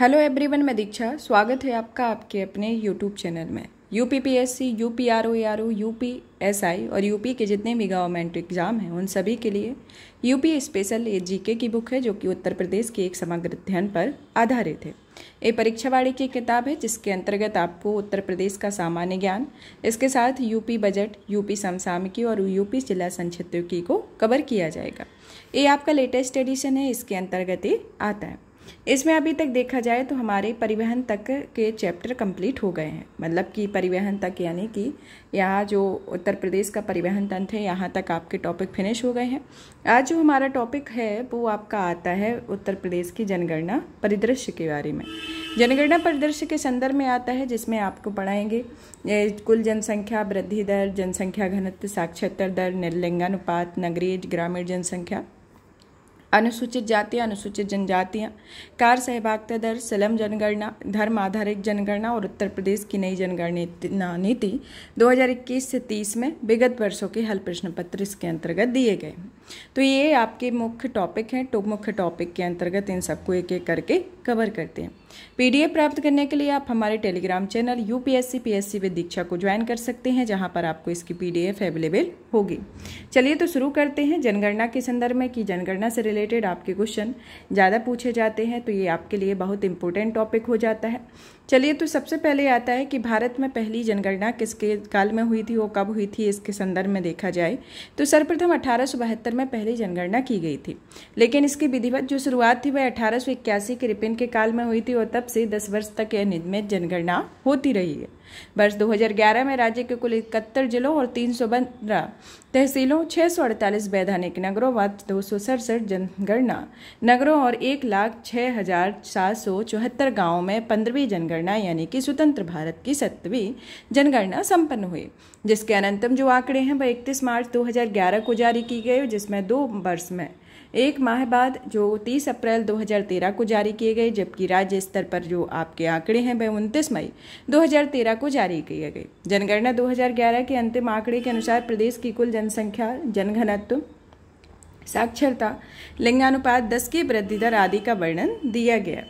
hello everyone मैं दीक्षा स्वागत है आपका आपके अपने यूट्यूब चैनल में U P P S C U P R O R O U P S I और यू पी के जितने भी गवर्नमेंट एग्ज़ाम हैं उन सभी के लिए यूपी स्पेशल ए जी के की बुक है जो कि उत्तर प्रदेश के एक समग्र अध्ययन पर आधारित है ये परीक्षावाड़ी की किताब है जिसके अंतर्गत आपको उत्तर प्रदेश का सामान्य ज्ञान इसके साथ यूपी बजट यूपी समसामिकी और यूपी जिला संक्षिप्तकी को कवर किया जाएगा ये आपका लेटेस्ट एडिशन है इसके अंतर्गत ये आता है इसमें अभी तक देखा जाए तो हमारे परिवहन तक के चैप्टर कंप्लीट हो गए हैं मतलब कि परिवहन तक यानी कि यहाँ जो उत्तर प्रदेश का परिवहन तंत्र है यहाँ तक आपके टॉपिक फिनिश हो गए हैं आज जो हमारा टॉपिक है वो आपका आता है उत्तर प्रदेश की जनगणना परिदृश्य के बारे में जनगणना परिदृश्य के संदर्भ में आता है जिसमें आपको पढ़ाएंगे कुल जनसंख्या वृद्धि दर जनसंख्या घनत्व साक्षरता दर निर्लिंगानुपात नगरीय ग्रामीण जनसंख्या अनुसूचित जाति अनुसूचित जनजातियाँ कार सहभागिता दर सलम जनगणना धर्म आधारित जनगणना और उत्तर प्रदेश की नई जनगणना नीति 2021 से 30 में विगत वर्षों के हल प्रश्न पत्र इसके अंतर्गत दिए गए तो ये आपके मुख्य टॉपिक हैं तो मुख्य टॉपिक के अंतर्गत इन सबको एक एक करके कवर करते हैं पीडीएफ प्राप्त करने के लिए आप हमारे Telegram channel UPSC PSC with Diksha को ज्वाइन कर सकते हैं जहां पर आपको इसकी पीडीएफ अवेलेबल होगी चलिए तो शुरू करते हैं जनगणना के संदर्भ में कि जनगणना से रिलेटेड आपके क्वेश्चन ज़्यादा पूछे जाते हैं तो ये आपके लिए बहुत इंपॉर्टेंट टॉपिक हो जाता है चलिए तो सबसे पहले आता है कि भारत में पहली जनगणना किसके काल में हुई थी वो कब हुई थी इसके संदर्भ में देखा जाए तो सर्वप्रथम अठारह में पहली जनगणना की गई थी लेकिन इसकी विधिवत जो शुरुआत थी वह अठारह के रिपिन के काल में हुई थी और तब से दस वर्ष तक यह निर्मित जनगणना होती रही है वर्ष 2011 में राज्य के कुल इकहत्तर जिलों और तीन तहसीलों छः सौ अड़तालीस वैधानिक नगरों व दो सौ सड़सठ जनगणना नगरों और एक लाख छः हजार सात सौ चौहत्तर गाँवों में पंद्रहवीं जनगणना यानी कि स्वतंत्र भारत की सत्तवी जनगणना संपन्न हुई जिसके अनंतम जो आंकड़े हैं वह इकतीस मार्च 2011 को जारी की गई जिसमें दो वर्ष में एक माह बाद जो 30 अप्रैल 2013 को जारी किए गए जबकि राज्य स्तर पर जो आपके आंकड़े हैं वह उनतीस मई 2013 को जारी किए गए जनगणना 2011 के अंतिम आंकड़े के अनुसार प्रदेश की कुल जनसंख्या जनघनत्व साक्षरता लिंगानुपात दस की वृद्धि दर आदि का वर्णन दिया गया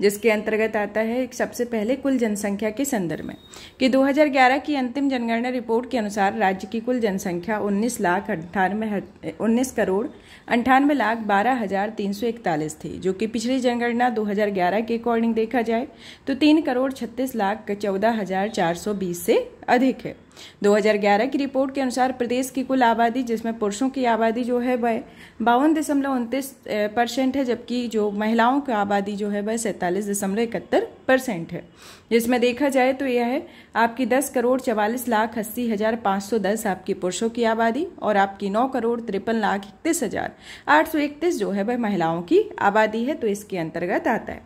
जिसके अंतर्गत आता है एक सबसे पहले कुल जनसंख्या के संदर्भ में कि 2011 की अंतिम जनगणना रिपोर्ट के अनुसार राज्य की कुल जनसंख्या उन्नीस लाख अट्ठानवे उन्नीस करोड़ अंठानवे लाख बारह हजार तीन सौ इकतालीस थी जो कि पिछली जनगणना 2011 के अकॉर्डिंग देखा जाए तो तीन करोड़ छत्तीस लाख चौदह हजार चार सौ बीस से अधिक है 2011 की रिपोर्ट के अनुसार प्रदेश की कुल आबादी जिसमें पुरुषों की आबादी जो है वह बावन दशमलव उनतीस परसेंट है जबकि जो महिलाओं की आबादी जो है वह सैंतालीस दशमलव इकहत्तर परसेंट है जिसमें देखा जाए तो यह है आपकी दस करोड़ चवालीस लाख अस्सी हज़ार पाँच सौ दस आपकी पुरुषों की आबादी और आपकी नौ करोड़ तिरपन लाख इकतीस हज़ार आठ सौ इकतीस जो है वह महिलाओं की आबादी है तो इसके अंतर्गत आता है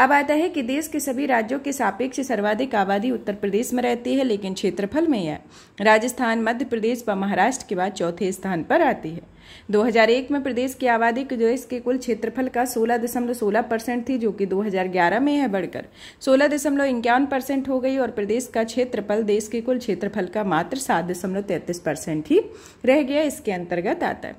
अब आता है कि देश के सभी राज्यों के सापेक्ष सर्वाधिक आबादी उत्तर प्रदेश में रहती है लेकिन क्षेत्रफल में यह राजस्थान मध्य प्रदेश व महाराष्ट्र के बाद चौथे स्थान पर आती है 2001 में प्रदेश की आबादी जो इसके कुल क्षेत्रफल का 16.16 परसेंट थी जो कि 2011 में है बढ़कर सोलह दशमलव इक्यावन परसेंट हो गई और प्रदेश का क्षेत्रफल देश के कुल क्षेत्रफल का मात्र सात दशमलव तैतीस परसेंट ही रह गया इसके अंतर्गत आता है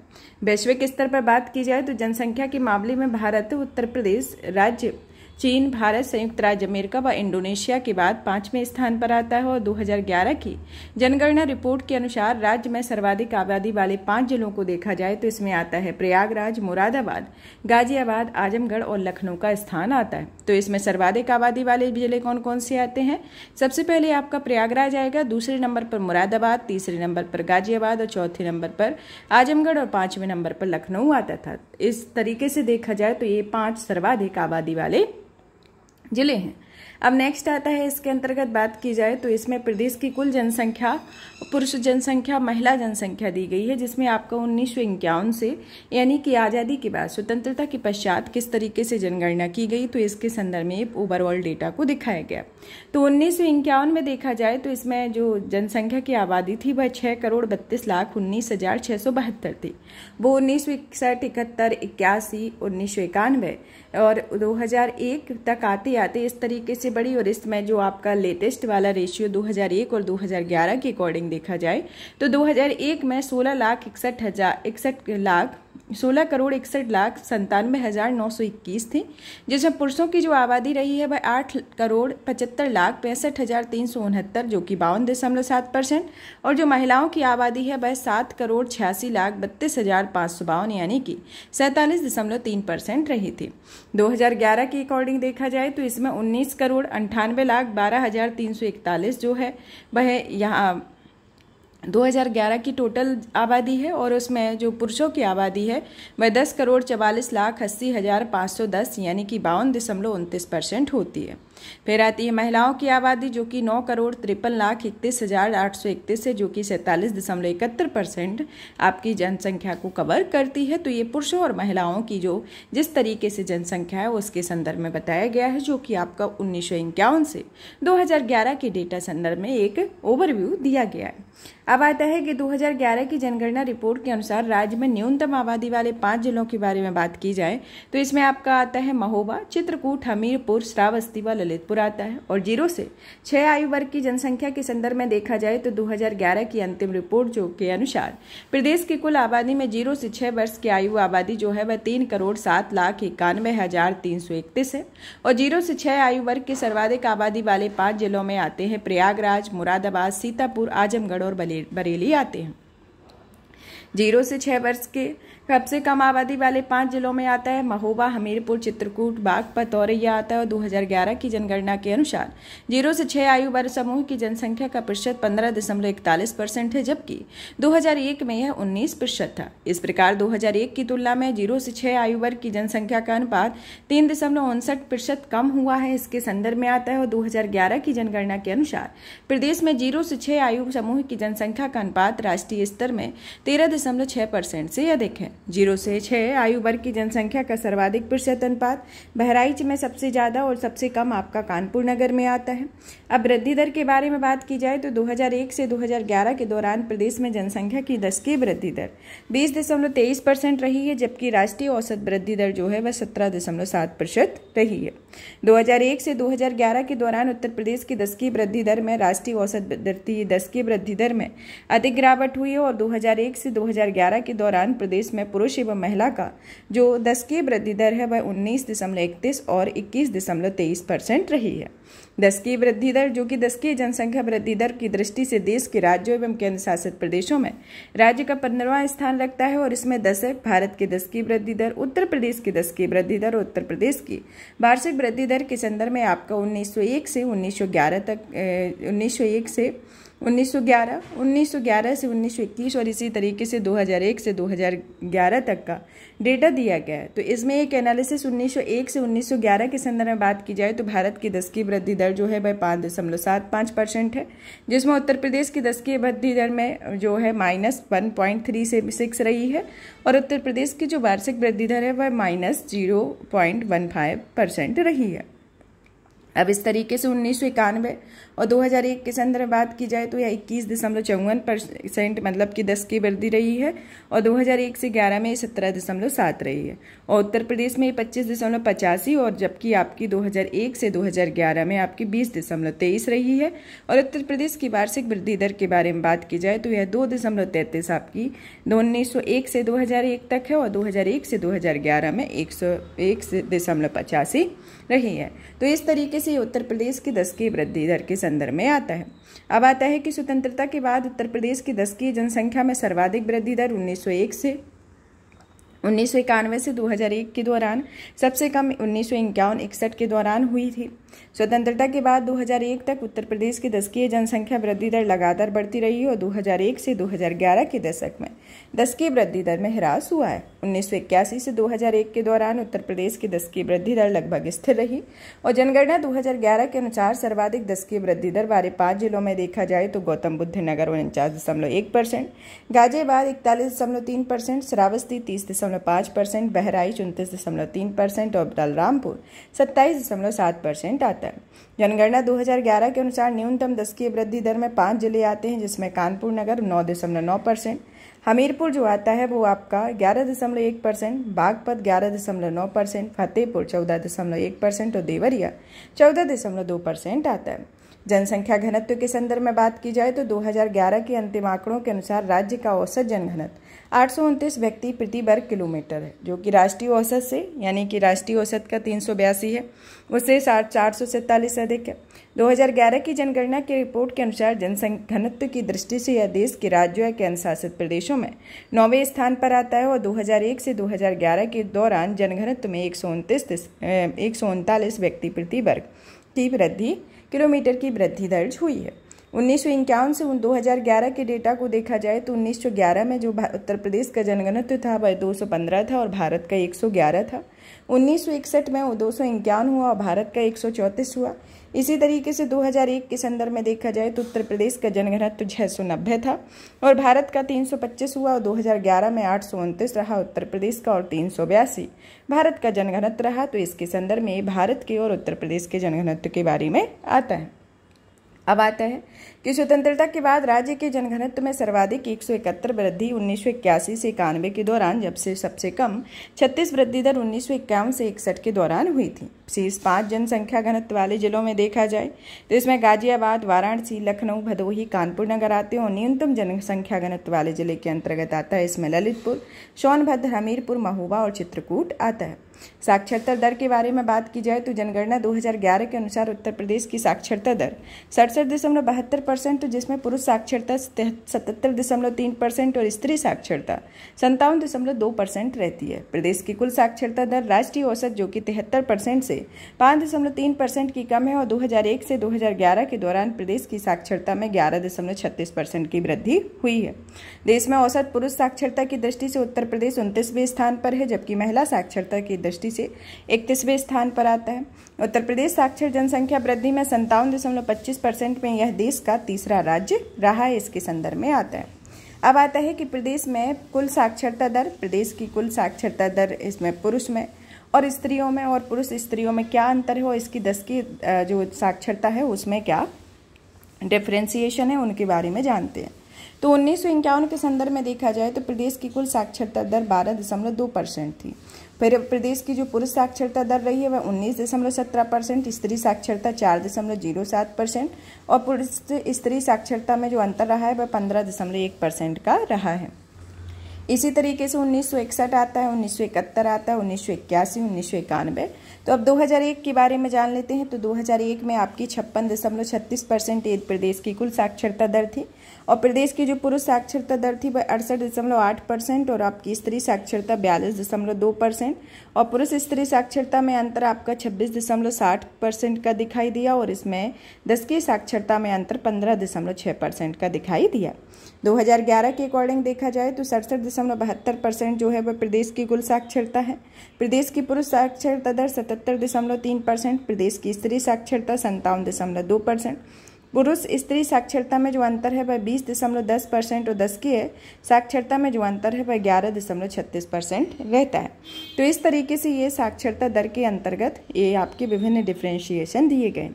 वैश्विक स्तर पर बात की जाए तो जनसंख्या के मामले में भारत उत्तर प्रदेश राज्य चीन भारत संयुक्त राज्य अमेरिका व इंडोनेशिया के बाद पांचवें स्थान पर आता है और 2011 की जनगणना रिपोर्ट के अनुसार राज्य में सर्वाधिक आबादी वाले पांच जिलों को देखा जाए तो इसमें आता है प्रयागराज मुरादाबाद गाजियाबाद आजमगढ़ और लखनऊ का स्थान आता है तो इसमें सर्वाधिक आबादी वाले जिले कौन कौन से आते हैं सबसे पहले आपका प्रयागराज आएगा दूसरे नंबर पर मुरादाबाद तीसरे नंबर पर गाजियाबाद और चौथे नंबर पर आजमगढ़ और पांचवें नंबर पर लखनऊ आता था इस तरीके से देखा जाए तो ये पांच सर्वाधिक आबादी वाले जिले हैं अब नेक्स्ट आता है इसके अंतर्गत बात की जाए तो इसमें प्रदेश की कुल जनसंख्या पुरुष जनसंख्या महिला जनसंख्या दी गई है जिसमें आपको उन्नीस से यानी कि आज़ादी के बाद स्वतंत्रता के पश्चात किस तरीके से जनगणना की गई तो इसके संदर्भ में ओवरऑल डेटा को दिखाया गया तो उन्नीस में देखा जाए तो इसमें जो जनसंख्या की आबादी थी वह छः करोड़ बत्तीस लाख उन्नीस हज़ार छः सौ बहत्तर थी वो उन्नीस सौ इकसठ इकहत्तर इक्यासी उन्नीस सौ इक्यानवे और 2001 तक आते आते इस तरीके से बढ़ी और इसमें जो आपका लेटेस्ट वाला रेशियो 2001 और 2011 के अकॉर्डिंग देखा जाए तो 2001 में सोलह लाख इकसठ हज़ार इकसठ लाख सोलह करोड़ इकसठ लाख संतानवे हज़ार नौ सौ इक्कीस थी जिसमें पुरुषों की जो आबादी रही है वह आठ करोड़ पचहत्तर लाख पैंसठ हज़ार तीन सौ उनहत्तर जो कि बावन दशमलव सात परसेंट और जो महिलाओं की आबादी है वह सात करोड़ छियासी लाख बत्तीस हज़ार पाँच सौ बावन यानी कि सैंतालीस दशमलव तीन परसेंट रही थी दो हज़ार ग्यारह के अकॉर्डिंग देखा जाए तो इसमें उन्नीस करोड़ अंठानवे लाख बारह हज़ार तीन सौ इकतालीस जो है वह यहाँ 2011 की टोटल आबादी है और उसमें जो पुरुषों की आबादी है वह 10 करोड़ चवालीस लाख अस्सी हज़ार पाँच सौ दस यानी कि बावन दशमलव उनतीस परसेंट होती है फिर आती है महिलाओं की आबादी जो कि नौ करोड़ तिरपन लाख इकतीस हज़ार आठ सौ इकतीस है जो कि सैंतालीस दशमलव इकहत्तर परसेंट आपकी जनसंख्या को कवर करती है तो ये पुरुषों और महिलाओं की जो जिस तरीके से जनसंख्या है उसके संदर्भ में बताया गया है जो कि आपका उन्नीस से 2011 के डेटा संदर्भ में एक ओवरव्यू दिया गया है अब आता है कि 2011 की जनगणना रिपोर्ट के अनुसार राज्य में न्यूनतम आबादी वाले पांच जिलों के बारे में बात की जाए तो इसमें आपका आता है महोबा चित्रकूट हमीरपुर श्रावस्ती व ललित ललितपुर आता है और जीरो से छः आयु वर्ग की जनसंख्या के संदर्भ में देखा जाए तो 2011 की अंतिम रिपोर्ट जो के अनुसार प्रदेश की कुल आबादी में जीरो से छः वर्ष की आयु आबादी जो है वह तीन करोड़ सात लाख इक्यानवे हज़ार तीन सौ इकतीस है और जीरो से छः आयु वर्ग के सर्वाधिक आबादी वाले पाँच जिलों में आते हैं प्रयागराज मुरादाबाद सीतापुर आजमगढ़ और बरेली आते हैं जीरो से छः वर्ष के सबसे कम आबादी वाले पांच जिलों में आता है महोबा हमीरपुर चित्रकूट बाग यह आता है और 2011 की जनगणना के अनुसार जीरो से छह आयु वर्ग समूह की जनसंख्या का प्रतिशत पंद्रह दशमलव इकतालीस परसेंट है जबकि 2001 में यह 19 प्रतिशत था इस प्रकार 2001 की तुलना में जीरो से छह आयु वर्ग की जनसंख्या का अनुपात तीन दशमलव उनसठ प्रतिशत कम हुआ है इसके संदर्भ में आता है और दो की जनगणना के अनुसार प्रदेश में जीरो से छह आयु समूह की जनसंख्या का अनुपात राष्ट्रीय स्तर में तेरह दशमलव छः परसेंट से अधिक है जीरो से छः आयु वर्ग की जनसंख्या का सर्वाधिक प्रतिशत अनुपात बहराइच में सबसे ज़्यादा और सबसे कम आपका कानपुर नगर में आता है अब वृद्धि दर के बारे में बात की जाए तो 2001 से 2011 के दौरान प्रदेश में जनसंख्या की दस की वृद्धि दर बीस दशमलव तेईस परसेंट रही है जबकि राष्ट्रीय औसत वृद्धि दर जो है वह सत्रह दशमलव सात प्रतिशत रही है दो से दो के दौरान उत्तर प्रदेश की दस की वृद्धि दर में राष्ट्रीय औसत दस की वृद्धि दर में अधिक गिरावट हुई है और दो से दो के दौरान प्रदेश में जिसमें पुरुष एवं महिला का जो दशकीय वृद्धि दर है वह उन्नीस दशमलव इकतीस और इक्कीस दशमलव तेईस परसेंट रही है दशकीय वृद्धि दर जो कि दशकीय जनसंख्या वृद्धि दर की दृष्टि से देश के राज्यों एवं केंद्र शासित प्रदेशों में राज्य का पंद्रवा स्थान रखता है और इसमें दस है भारत की दशकीय वृद्धि दर उत्तर प्रदेश की दशकीय वृद्धि दर और उत्तर प्रदेश की वार्षिक वृद्धि दर के संदर्भ में आपका उन्नीस से उन्नीस तक उन्नीस से 1911 1911 से 1921 और इसी तरीके से 2001 से 2011 तक का डेटा दिया गया है तो इसमें एक एनालिसिस 1901 से 1911 के संदर्भ में बात की जाए तो भारत की दस की वृद्धि दर जो है वह पाँच दशमलव सात पाँच परसेंट है जिसमें उत्तर प्रदेश की दस की वृद्धि दर में जो है माइनस वन पॉइंट थ्री से सिक्स रही है और उत्तर प्रदेश की जो वार्षिक वृद्धि दर है वह minus zero point one five percent रही है अब इस तरीके से उन्नीस और 2001 के संदर्भ बात की जाए तो यह इक्कीस दशमलव चौवन परसेंट मतलब कि 10 की वृद्धि रही है और 2001 से 11 में सत्रह दशमलव सात रही है और उत्तर प्रदेश में पच्चीस दशमलव पचासी और जबकि आपकी 2001 से 2011 में आपकी बीस दशमलव तेईस रही है और उत्तर प्रदेश की वार्षिक वृद्धि दर के बारे में बात की जाए तो यह दो दशमलव तैंतीस आपकी दो उन्नीस से दो तक है और दो से दो में एक सौ एक दशमलव पचासी रही है तो इस तरीके से उत्तर प्रदेश की दस की वृद्धि दर के संदर्भ में आता है अब आता है कि स्वतंत्रता के बाद उत्तर प्रदेश की दस की जनसंख्या में सर्वाधिक वृद्धि दर उन्नीस से उन्नीस से 2001 के दौरान सबसे कम उन्नीस सौ इक्यावन इकसठ के दौरान हुई थी स्वतंत्रता के बाद 2001 तक उत्तर प्रदेश की दशकीय जनसंख्या वृद्धि दर लगातार बढ़ती रही और 2001 से 2011 के दशक में दशकीय वृद्धि दर में ह्रास हुआ है उन्नीस से 2001 के दौरान उत्तर प्रदेश की दशकीय वृद्धि दर लगभग स्थिर रही और जनगणना 2011 के अनुसार सर्वाधिक दशकीय वृद्धि दर वाले पाँच जिलों में देखा जाए तो गौतम बुद्ध नगर उनचास दशमलव एक परसेंट गाजियाबाद इकतालीस दशमलव तीन परसेंट श्रावस्ती तीस दशमलव पाँच परसेंट बहराइच उनतीस दशमलव तीन परसेंट और बलरामपुर सत्ताईस दशमलव सात परसेंट परसेंट आता है जनगणना 2011 के अनुसार न्यूनतम दस की वृद्धि दर में पाँच जिले आते हैं जिसमें कानपुर नगर नौ दशमलव नौ परसेंट हमीरपुर जो आता है वो आपका ग्यारह दशमलव एक परसेंट बागपत ग्यारह दशमलव नौ परसेंट फतेहपुर चौदह दशमलव एक परसेंट और देवरिया चौदह दशमलव दो परसेंट आता है जनसंख्या घनत्व के संदर्भ में बात की जाए तो 2011 के अंतिम आंकड़ों के अनुसार राज्य का औसत जनघनत्व आठ व्यक्ति प्रति वर्ग किलोमीटर है जो कि राष्ट्रीय औसत से यानी कि राष्ट्रीय औसत का तीन है उससे साठ चार से अधिक है 2011 की जनगणना की रिपोर्ट के अनुसार जनसंख्या घनत्व की दृष्टि से यह देश के राज्यों या केंद्रशासित प्रदेशों में नौवे स्थान पर आता है और 2001 से 2011 के दौरान जनघनत्व में एक सौ व्यक्ति प्रति वर्ग की वृद्धि किलोमीटर की वृद्धि दर्ज हुई है उन्नीस से उन 2011 के डेटा को देखा जाए तो 1911 में जो उत्तर प्रदेश का जनगणत्व था वह 215 था और भारत का 111 था 1961 में वो दो हुआ और भारत का 134 हुआ इसी तरीके से 2001 के संदर्भ में देखा जाए तो उत्तर प्रदेश का जनघनत्व छः सौ नब्बे था और भारत का 325 हुआ और 2011 में आठ रहा उत्तर प्रदेश का और तीन भारत का जनघनत्व रहा तो इसके संदर्भ में भारत के और उत्तर प्रदेश के जनघनत्व के बारे में आता है अब आता है कि स्वतंत्रता के बाद राज्य के जनघनत्व में सर्वाधिक एक सौ इकहत्तर वृद्धि उन्नीस सौ से इक्यानवे के दौरान जब से सबसे कम छत्तीस वृद्धि दर उन्नीस से इकसठ के दौरान हुई थी शीर्ष पाँच जनसंख्या घनत्व वाले जिलों में देखा जाए तो इसमें गाजियाबाद वाराणसी लखनऊ भदोही कानपुर नगर आते हैं और न्यूनतम जनसंख्या घनत्व वाले जिले के अंतर्गत आता है इसमें ललितपुर सोनभद्र हमीरपुर महोबा और चित्रकूट आता है साक्षरता दर के बारे में बात की जाए तो जनगणना 2011 के अनुसार उत्तर प्रदेश की साक्षरता दर सड़सठ दशमलव बहत्तर परसेंट जिसमें पुरुष साक्षरता सतहत्तर दशमलव तीन परसेंट और स्त्री साक्षरता संतावन दशमलव दो परसेंट रहती है प्रदेश की कुल साक्षरता दर राष्ट्रीय औसत जो कि तिहत्तर परसेंट से पाँच दशमलव तीन परसेंट की कम है और 2001 से 2011 के दौरान प्रदेश की साक्षरता में ग्यारह दशमलव छत्तीस परसेंट की वृद्धि हुई है देश में औसत पुरुष साक्षरता की दृष्टि से उत्तर प्रदेश उनतीसवें स्थान पर है जबकि महिला साक्षरता की दृष्टि से इकतीसवें स्थान पर आता है उत्तर प्रदेश साक्षर जनसंख्या वृद्धि में संतावन दशमलव पच्चीस परसेंट में यह देश का तीसरा राज्य रहा है इसके संदर्भ में आता है अब आता है कि प्रदेश में कुल साक्षरता दर प्रदेश की कुल साक्षरता दर इसमें पुरुष में और स्त्रियों में और पुरुष स्त्रियों में क्या अंतर हो इसकी दस की जो साक्षरता है उसमें क्या डिफ्रेंसिएशन है उनके बारे में जानते हैं तो उन्नीस के संदर्भ में देखा जाए तो प्रदेश की कुल साक्षरता दर बारह दशमलव दो परसेंट थी फिर प्रदेश की जो पुरुष साक्षरता दर रही है वह उन्नीस दशमलव सत्रह परसेंट स्त्री साक्षरता चार दशमलव जीरो सात परसेंट और पुरुष स्त्री साक्षरता में जो अंतर रहा है वह पंद्रह दशमलव एक परसेंट का रहा है इसी तरीके से 1961 आता है 1971 आता है उन्नीस सौ इक्यासी उन्नीस सौ इक्यानवे तो अब 2001 के बारे में जान लेते हैं तो 2001 में आपकी छप्पन दशमलव छत्तीस परसेंट प्रदेश की कुल साक्षरता दर थी और प्रदेश की जो पुरुष साक्षरता दर थी वह अड़सठ दशमलव आठ परसेंट और आपकी स्त्री साक्षरता बयालीस दशमलव दो परसेंट और पुरुष स्त्री साक्षरता में अंतर आपका छब्बीस दशमलव साठ परसेंट का दिखाई दिया और इसमें दस की साक्षरता में अंतर पंद्रह दशमलव छः परसेंट का दिखाई दिया 2011 के अकॉर्डिंग देखा जाए तो सड़सठ दशमलव बहत्तर परसेंट जो है वह प्रदेश की कुल साक्षरता है प्रदेश की पुरुष साक्षरता दर सतहत्तर दशमलव तीन परसेंट प्रदेश की स्त्री साक्षरता संतावन दशमलव दो परसेंट पुरुष स्त्री साक्षरता में जो अंतर है वह बीस दशमलव दस परसेंट और दस की है साक्षरता में जो अंतर है वह ग्यारह दशमलव छत्तीस परसेंट रहता है तो इस तरीके से ये साक्षरता दर के अंतर्गत ये आपके विभिन्न डिफ्रेंशिएशन दिए गए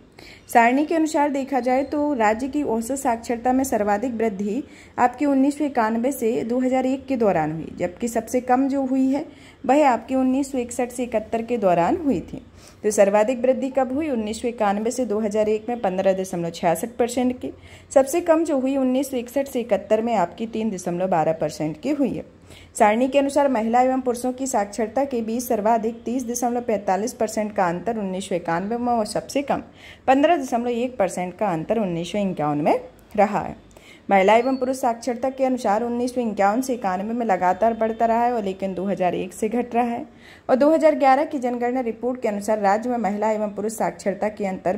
सारणी के अनुसार देखा जाए तो राज्य की औसत साक्षरता में सर्वाधिक वृद्धि आपकी उन्नीस से 2001 के दौरान हुई जबकि सबसे कम जो हुई है वह आपकी उन्नीस से इकहत्तर के दौरान हुई थी तो सर्वाधिक वृद्धि कब हुई उन्नीस सौ इक्यानवे से 2001 में पंद्रह दशमलव छियासठ परसेंट की सबसे कम जो हुई उन्नीस सौ इकसठ से इकहत्तर में आपकी तीन दशमलव बारह परसेंट की हुई है सारणी के अनुसार महिला एवं पुरुषों की साक्षरता के बीच सर्वाधिक तीस दशमलव पैंतालीस परसेंट का अंतर उन्नीस सौ इक्यानवे में और सबसे कम पंद्रह दशमलव एक परसेंट का अंतर उन्नीस सौ में रहा है महिला एवं पुरुष साक्षरता के अनुसार उन्नीस सौ इक्यावन से इक्यानवे में लगातार बढ़ता रहा है और लेकिन 2001 से घट रहा है और 2011 की जनगणना रिपोर्ट के अनुसार राज्य में महिला एवं पुरुष साक्षरता के अंतर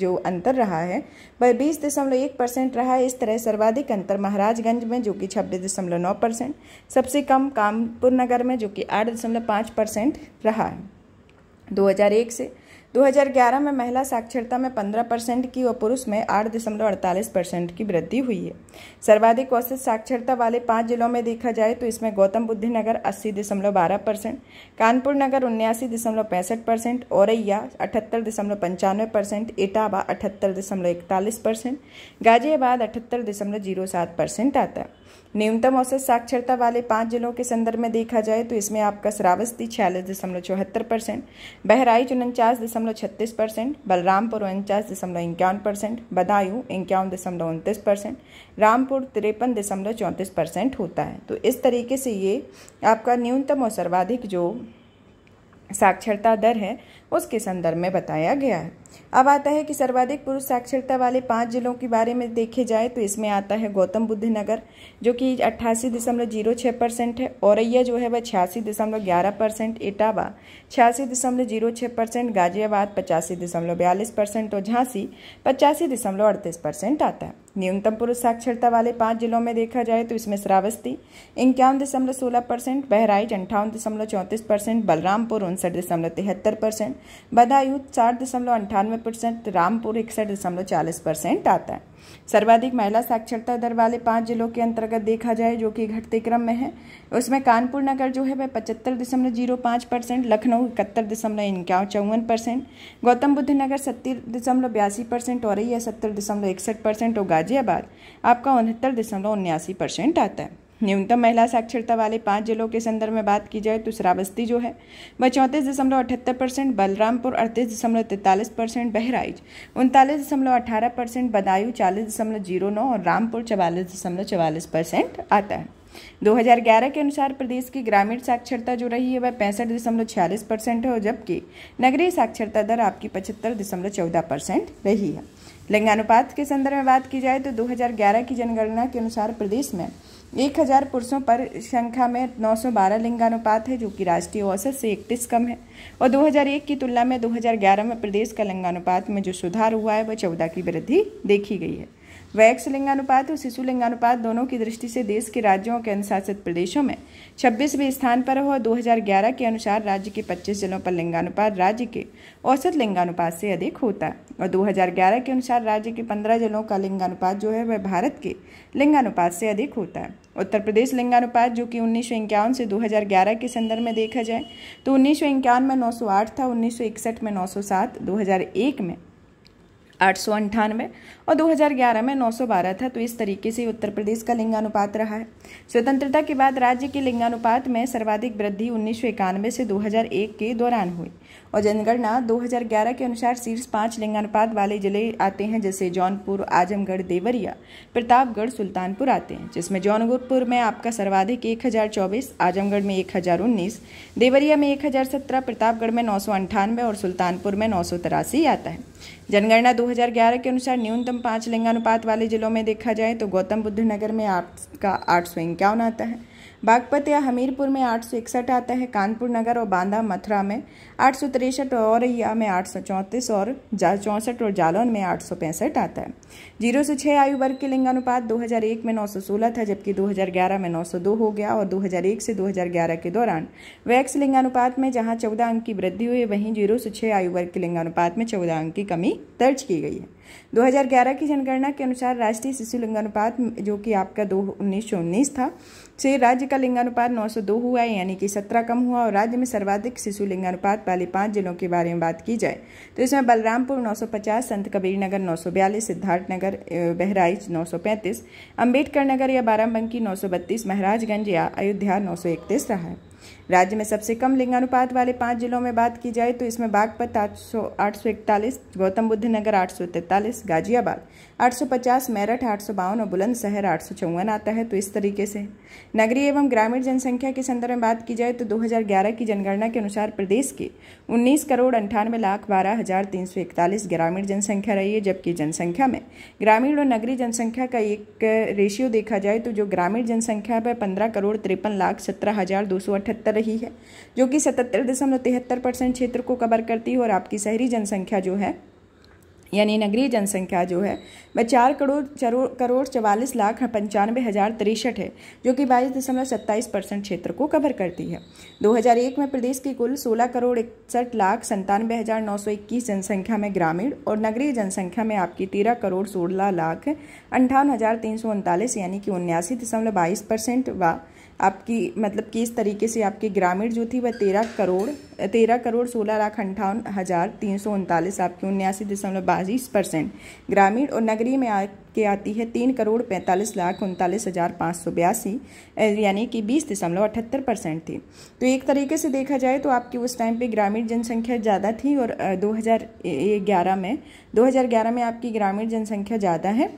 जो अंतर रहा है वह बीस दशमलव एक परसेंट रहा है इस तरह सर्वाधिक अंतर महाराजगंज में जो कि छब्बीस दशमलव नौ परसेंट सबसे कम कानपुर नगर में जो कि आठ दशमलव पाँच परसेंट रहा है दो से 2011 में महिला साक्षरता में 15 परसेंट की और पुरुष में आठ दशमलव अड़तालीस परसेंट की वृद्धि हुई है सर्वाधिक औसत साक्षरता वाले पाँच जिलों में देखा जाए तो इसमें गौतम बुद्ध नगर अस्सी दशमलव बारह परसेंट कानपुर नगर उन्यासी दशमलव पैंसठ परसेंट औरैया अठहत्तर दशमलव पंचानवे परसेंट इटावा अठहत्तर दशमलव इकतालीस परसेंट गाजियाबाद अठहत्तर दशमलव जीरो सात परसेंट आता है न्यूनतम औसत साक्षरता वाले पाँच जिलों के संदर्भ में देखा जाए तो इसमें आपका श्रावस्ती छियालीस दशमलव चौहत्तर परसेंट बहराइच उनचास दशमलव छत्तीस परसेंट बलरामपुर उनचास दशमलव इक्यावन परसेंट बदायूं इक्यावन दशमलव उनतीस परसेंट रामपुर तिरपन दशमलव चौंतीस परसेंट होता है तो इस तरीके से ये आपका न्यूनतम और सर्वाधिक जो साक्षरता दर है उसके संदर्भ में बताया गया है अब आता है कि सर्वाधिक पुरुष साक्षरता वाले पाँच जिलों के बारे में देखे जाए तो इसमें आता है गौतम बुद्ध नगर जो कि अट्ठासी दशमलव जीरो छः परसेंट है औरैया जो है वह छियासी दशमलव ग्यारह परसेंट इटावा छियासी दशमलव जीरो छः परसेंट गाजियाबाद पचासी दशमलव बयालीस परसेंट और झांसी पचासी दशमलव अड़तीस परसेंट आता है न्यूनतम पुरुष साक्षरता वाले पाँच जिलों में देखा जाए तो इसमें श्रावस्ती इक्यावन दशमलव सोलह परसेंट बहराइच अंठावन दशमलव चौंतीस परसेंट बलरामपुर उनसठ दशमलव तिहत्तर परसेंट बदायूं साठ दशमलव अंठानवे परसेंट रामपुर इकसठ दशमलव चालीस परसेंट आता है सर्वाधिक महिला साक्षरता दर वाले पाँच जिलों के अंतर्गत देखा जाए जो कि घटते क्रम में है उसमें कानपुर नगर जो है वह पचहत्तर दशमलव जीरो पाँच परसेंट लखनऊ इकहत्तर दशमलव इक्यावन चौवन परसेंट गौतम बुद्ध नगर सत्तर दशमलव बयासी परसेंट और है सत्तर दशमलव इकसठ परसेंट और गाजियाबाद आपका उनहत्तर दशमलव उन्यासी परसेंट आता है न्यूनतम महिला साक्षरता वाले पाँच जिलों के संदर्भ में बात की जाए तो श्रावस्ती जो है वह चौंतीस दशमलव अठहत्तर परसेंट बलरामपुर अड़तीस दशमलव तैंतालीस परसेंट बहराइच उनतालीस दशमलव अठारह परसेंट बदायूं चालीस दशमलव जीरो नौ और रामपुर चवालीस दशमलव चवालीस परसेंट आता है 2011 के अनुसार प्रदेश की ग्रामीण साक्षरता जो रही है वह पैंसठ दशमलव छियालीस परसेंट है और जबकि नगरीय साक्षरता दर आपकी पचहत्तर दशमलव चौदह परसेंट रही है लिंगानुपात के संदर्भ में बात की जाए तो 2011 की जनगणना के अनुसार प्रदेश में एक हज़ार पुरुषों पर संख्या में 912 लिंगानुपात है जो कि राष्ट्रीय औसत से इकतीस कम है और 2001 की तुलना में 2011 में प्रदेश का लिंगानुपात में जो सुधार हुआ है वह चौदह की वृद्धि देखी गई है वैक्स लिंगानुपात और शिशु लिंगानुपात दोनों की दृष्टि से देश के राज्यों और अनुशासित प्रदेशों में छब्बीसवें स्थान पर हो और 2011 के अनुसार राज्य के 25 जिलों पर लिंगानुपात राज्य के औसत लिंगानुपात से अधिक होता है और 2011 के अनुसार राज्य के 15 जिलों का लिंगानुपात जो है वह भारत के लिंगानुपात से अधिक होता है उत्तर प्रदेश लिंगानुपात जो कि उन्नीस से 2011 के संदर्भ में देखा जाए तो उन्नीस में 908 था उन्नीस में 907 2001 में आठ सौ अंठानवे और 2011 में 912 था तो इस तरीके से उत्तर प्रदेश का लिंगानुपात रहा है स्वतंत्रता के बाद राज्य के लिंगानुपात में सर्वाधिक वृद्धि उन्नीस से 2001 के दौरान हुई और जनगणना 2011 के अनुसार शीर्ष पाँच लिंगानुपात वाले जिले आते हैं जैसे जौनपुर आजमगढ़ देवरिया प्रतापगढ़ सुल्तानपुर आते हैं जिसमें जौनपुर में आपका सर्वाधिक एक आजमगढ़ में एक देवरिया में एक प्रतापगढ़ में नौ और सुल्तानपुर में नौ आता है जनगणना 2011 के अनुसार न्यूनतम पाँच लिंगानुपात वाले जिलों में देखा जाए तो गौतम बुद्ध नगर में आपका आठ सौ इक्यावन आता है बागपत या हमीरपुर में आठ आता है कानपुर नगर और बांदा मथुरा में आठ सौ औरैया में आठ और चौंसठ और जालौन में आठ आता है जीरो से छः आयु वर्ग के लिंगानुपात 2001 में 916 था जबकि 2011 में 902 हो गया और 2001 से 2011 के दौरान वैक्स लिंगानुपात में जहाँ चौदह अंक की वृद्धि हुई वहीं जीरो से छः आयु वर्ग के लिंगानुपात में चौदह अंक की कमी दर्ज की गई है 2011 की जनगणना के अनुसार राष्ट्रीय शिशु लिंगानुपात जो कि आपका दो उन्नीस सौ उन्नीस था से राज्य का लिंगानुपात 902 हुआ है यानी कि 17 कम हुआ और राज्य में सर्वाधिक शिशु लिंगानुपात वाले पांच जिलों के बारे में बात की जाए तो इसमें बलरामपुर 950 संत कबीर नगर नौ सिद्धार्थनगर बहराइच 935 अंबेडकर नगर या बाराबंकी नौ महाराजगंज या अयोध्या नौ रहा है राज्य में सबसे कम लिंगानुपात वाले पाँच जिलों में बात की जाए तो इसमें बागपत आठ सौ आठ सौ इकतालीस गौतम बुद्ध नगर आठ सौ गाजियाबाद 850 मेरठ आठ सौ और बुलंदशहर आठ सौ चौवन आता है तो इस तरीके से नगरीय एवं ग्रामीण जनसंख्या के संदर्भ में बात की जाए तो 2011 की जनगणना के अनुसार प्रदेश के 19 करोड़ अंठानवे लाख बारह हजार तीन सौ इकतालीस ग्रामीण जनसंख्या रही है जबकि जनसंख्या में ग्रामीण और नगरीय जनसंख्या का एक रेशियो देखा जाए तो जो ग्रामीण जनसंख्या पर पंद्रह करोड़ तिरपन लाख सत्रह हजार दो सौ अठहत्तर रही है जो कि सतहत्तर दशमलव तिहत्तर परसेंट क्षेत्र को कवर करती है और आपकी शहरी जनसंख्या जो है यानी नगरीय जनसंख्या जो है वह चार करोड़ चरो, करोड़ चवालीस लाख पंचानवे हज़ार तिरसठ है जो कि बाईस दशमलव सत्ताईस परसेंट क्षेत्र को कवर करती है 2001 में प्रदेश की कुल सोलह करोड़ इकसठ लाख संतानवे हज़ार नौ सौ इक्कीस जनसंख्या में ग्रामीण और नगरीय जनसंख्या में आपकी तेरह करोड़ सोलह लाख अंठावन हज़ार तीन सौ उनतालीस यानी कि उन्यासी दशमलव बाईस परसेंट व आपकी मतलब कि इस तरीके से आपकी ग्रामीण जो थी वह तेरह करोड़ तेरह करोड़ सोलह लाख अंठावन हज़ार तीन सौ उनतालीस आपकी उन्यासी दशमलव बाईस परसेंट ग्रामीण और नगरीय में आके आती है तीन करोड़ पैंतालीस लाख उनतालीस हज़ार पाँच सौ बयासी यानी कि बीस दशमलव अठहत्तर परसेंट थी तो एक तरीके से देखा जाए तो आपकी उस टाइम पर ग्रामीण जनसंख्या ज़्यादा थी और दो हज़ार ग्यारह में दो हज़ार ग्यारह में आपकी ग्रामीण जनसंख्या ज़्यादा है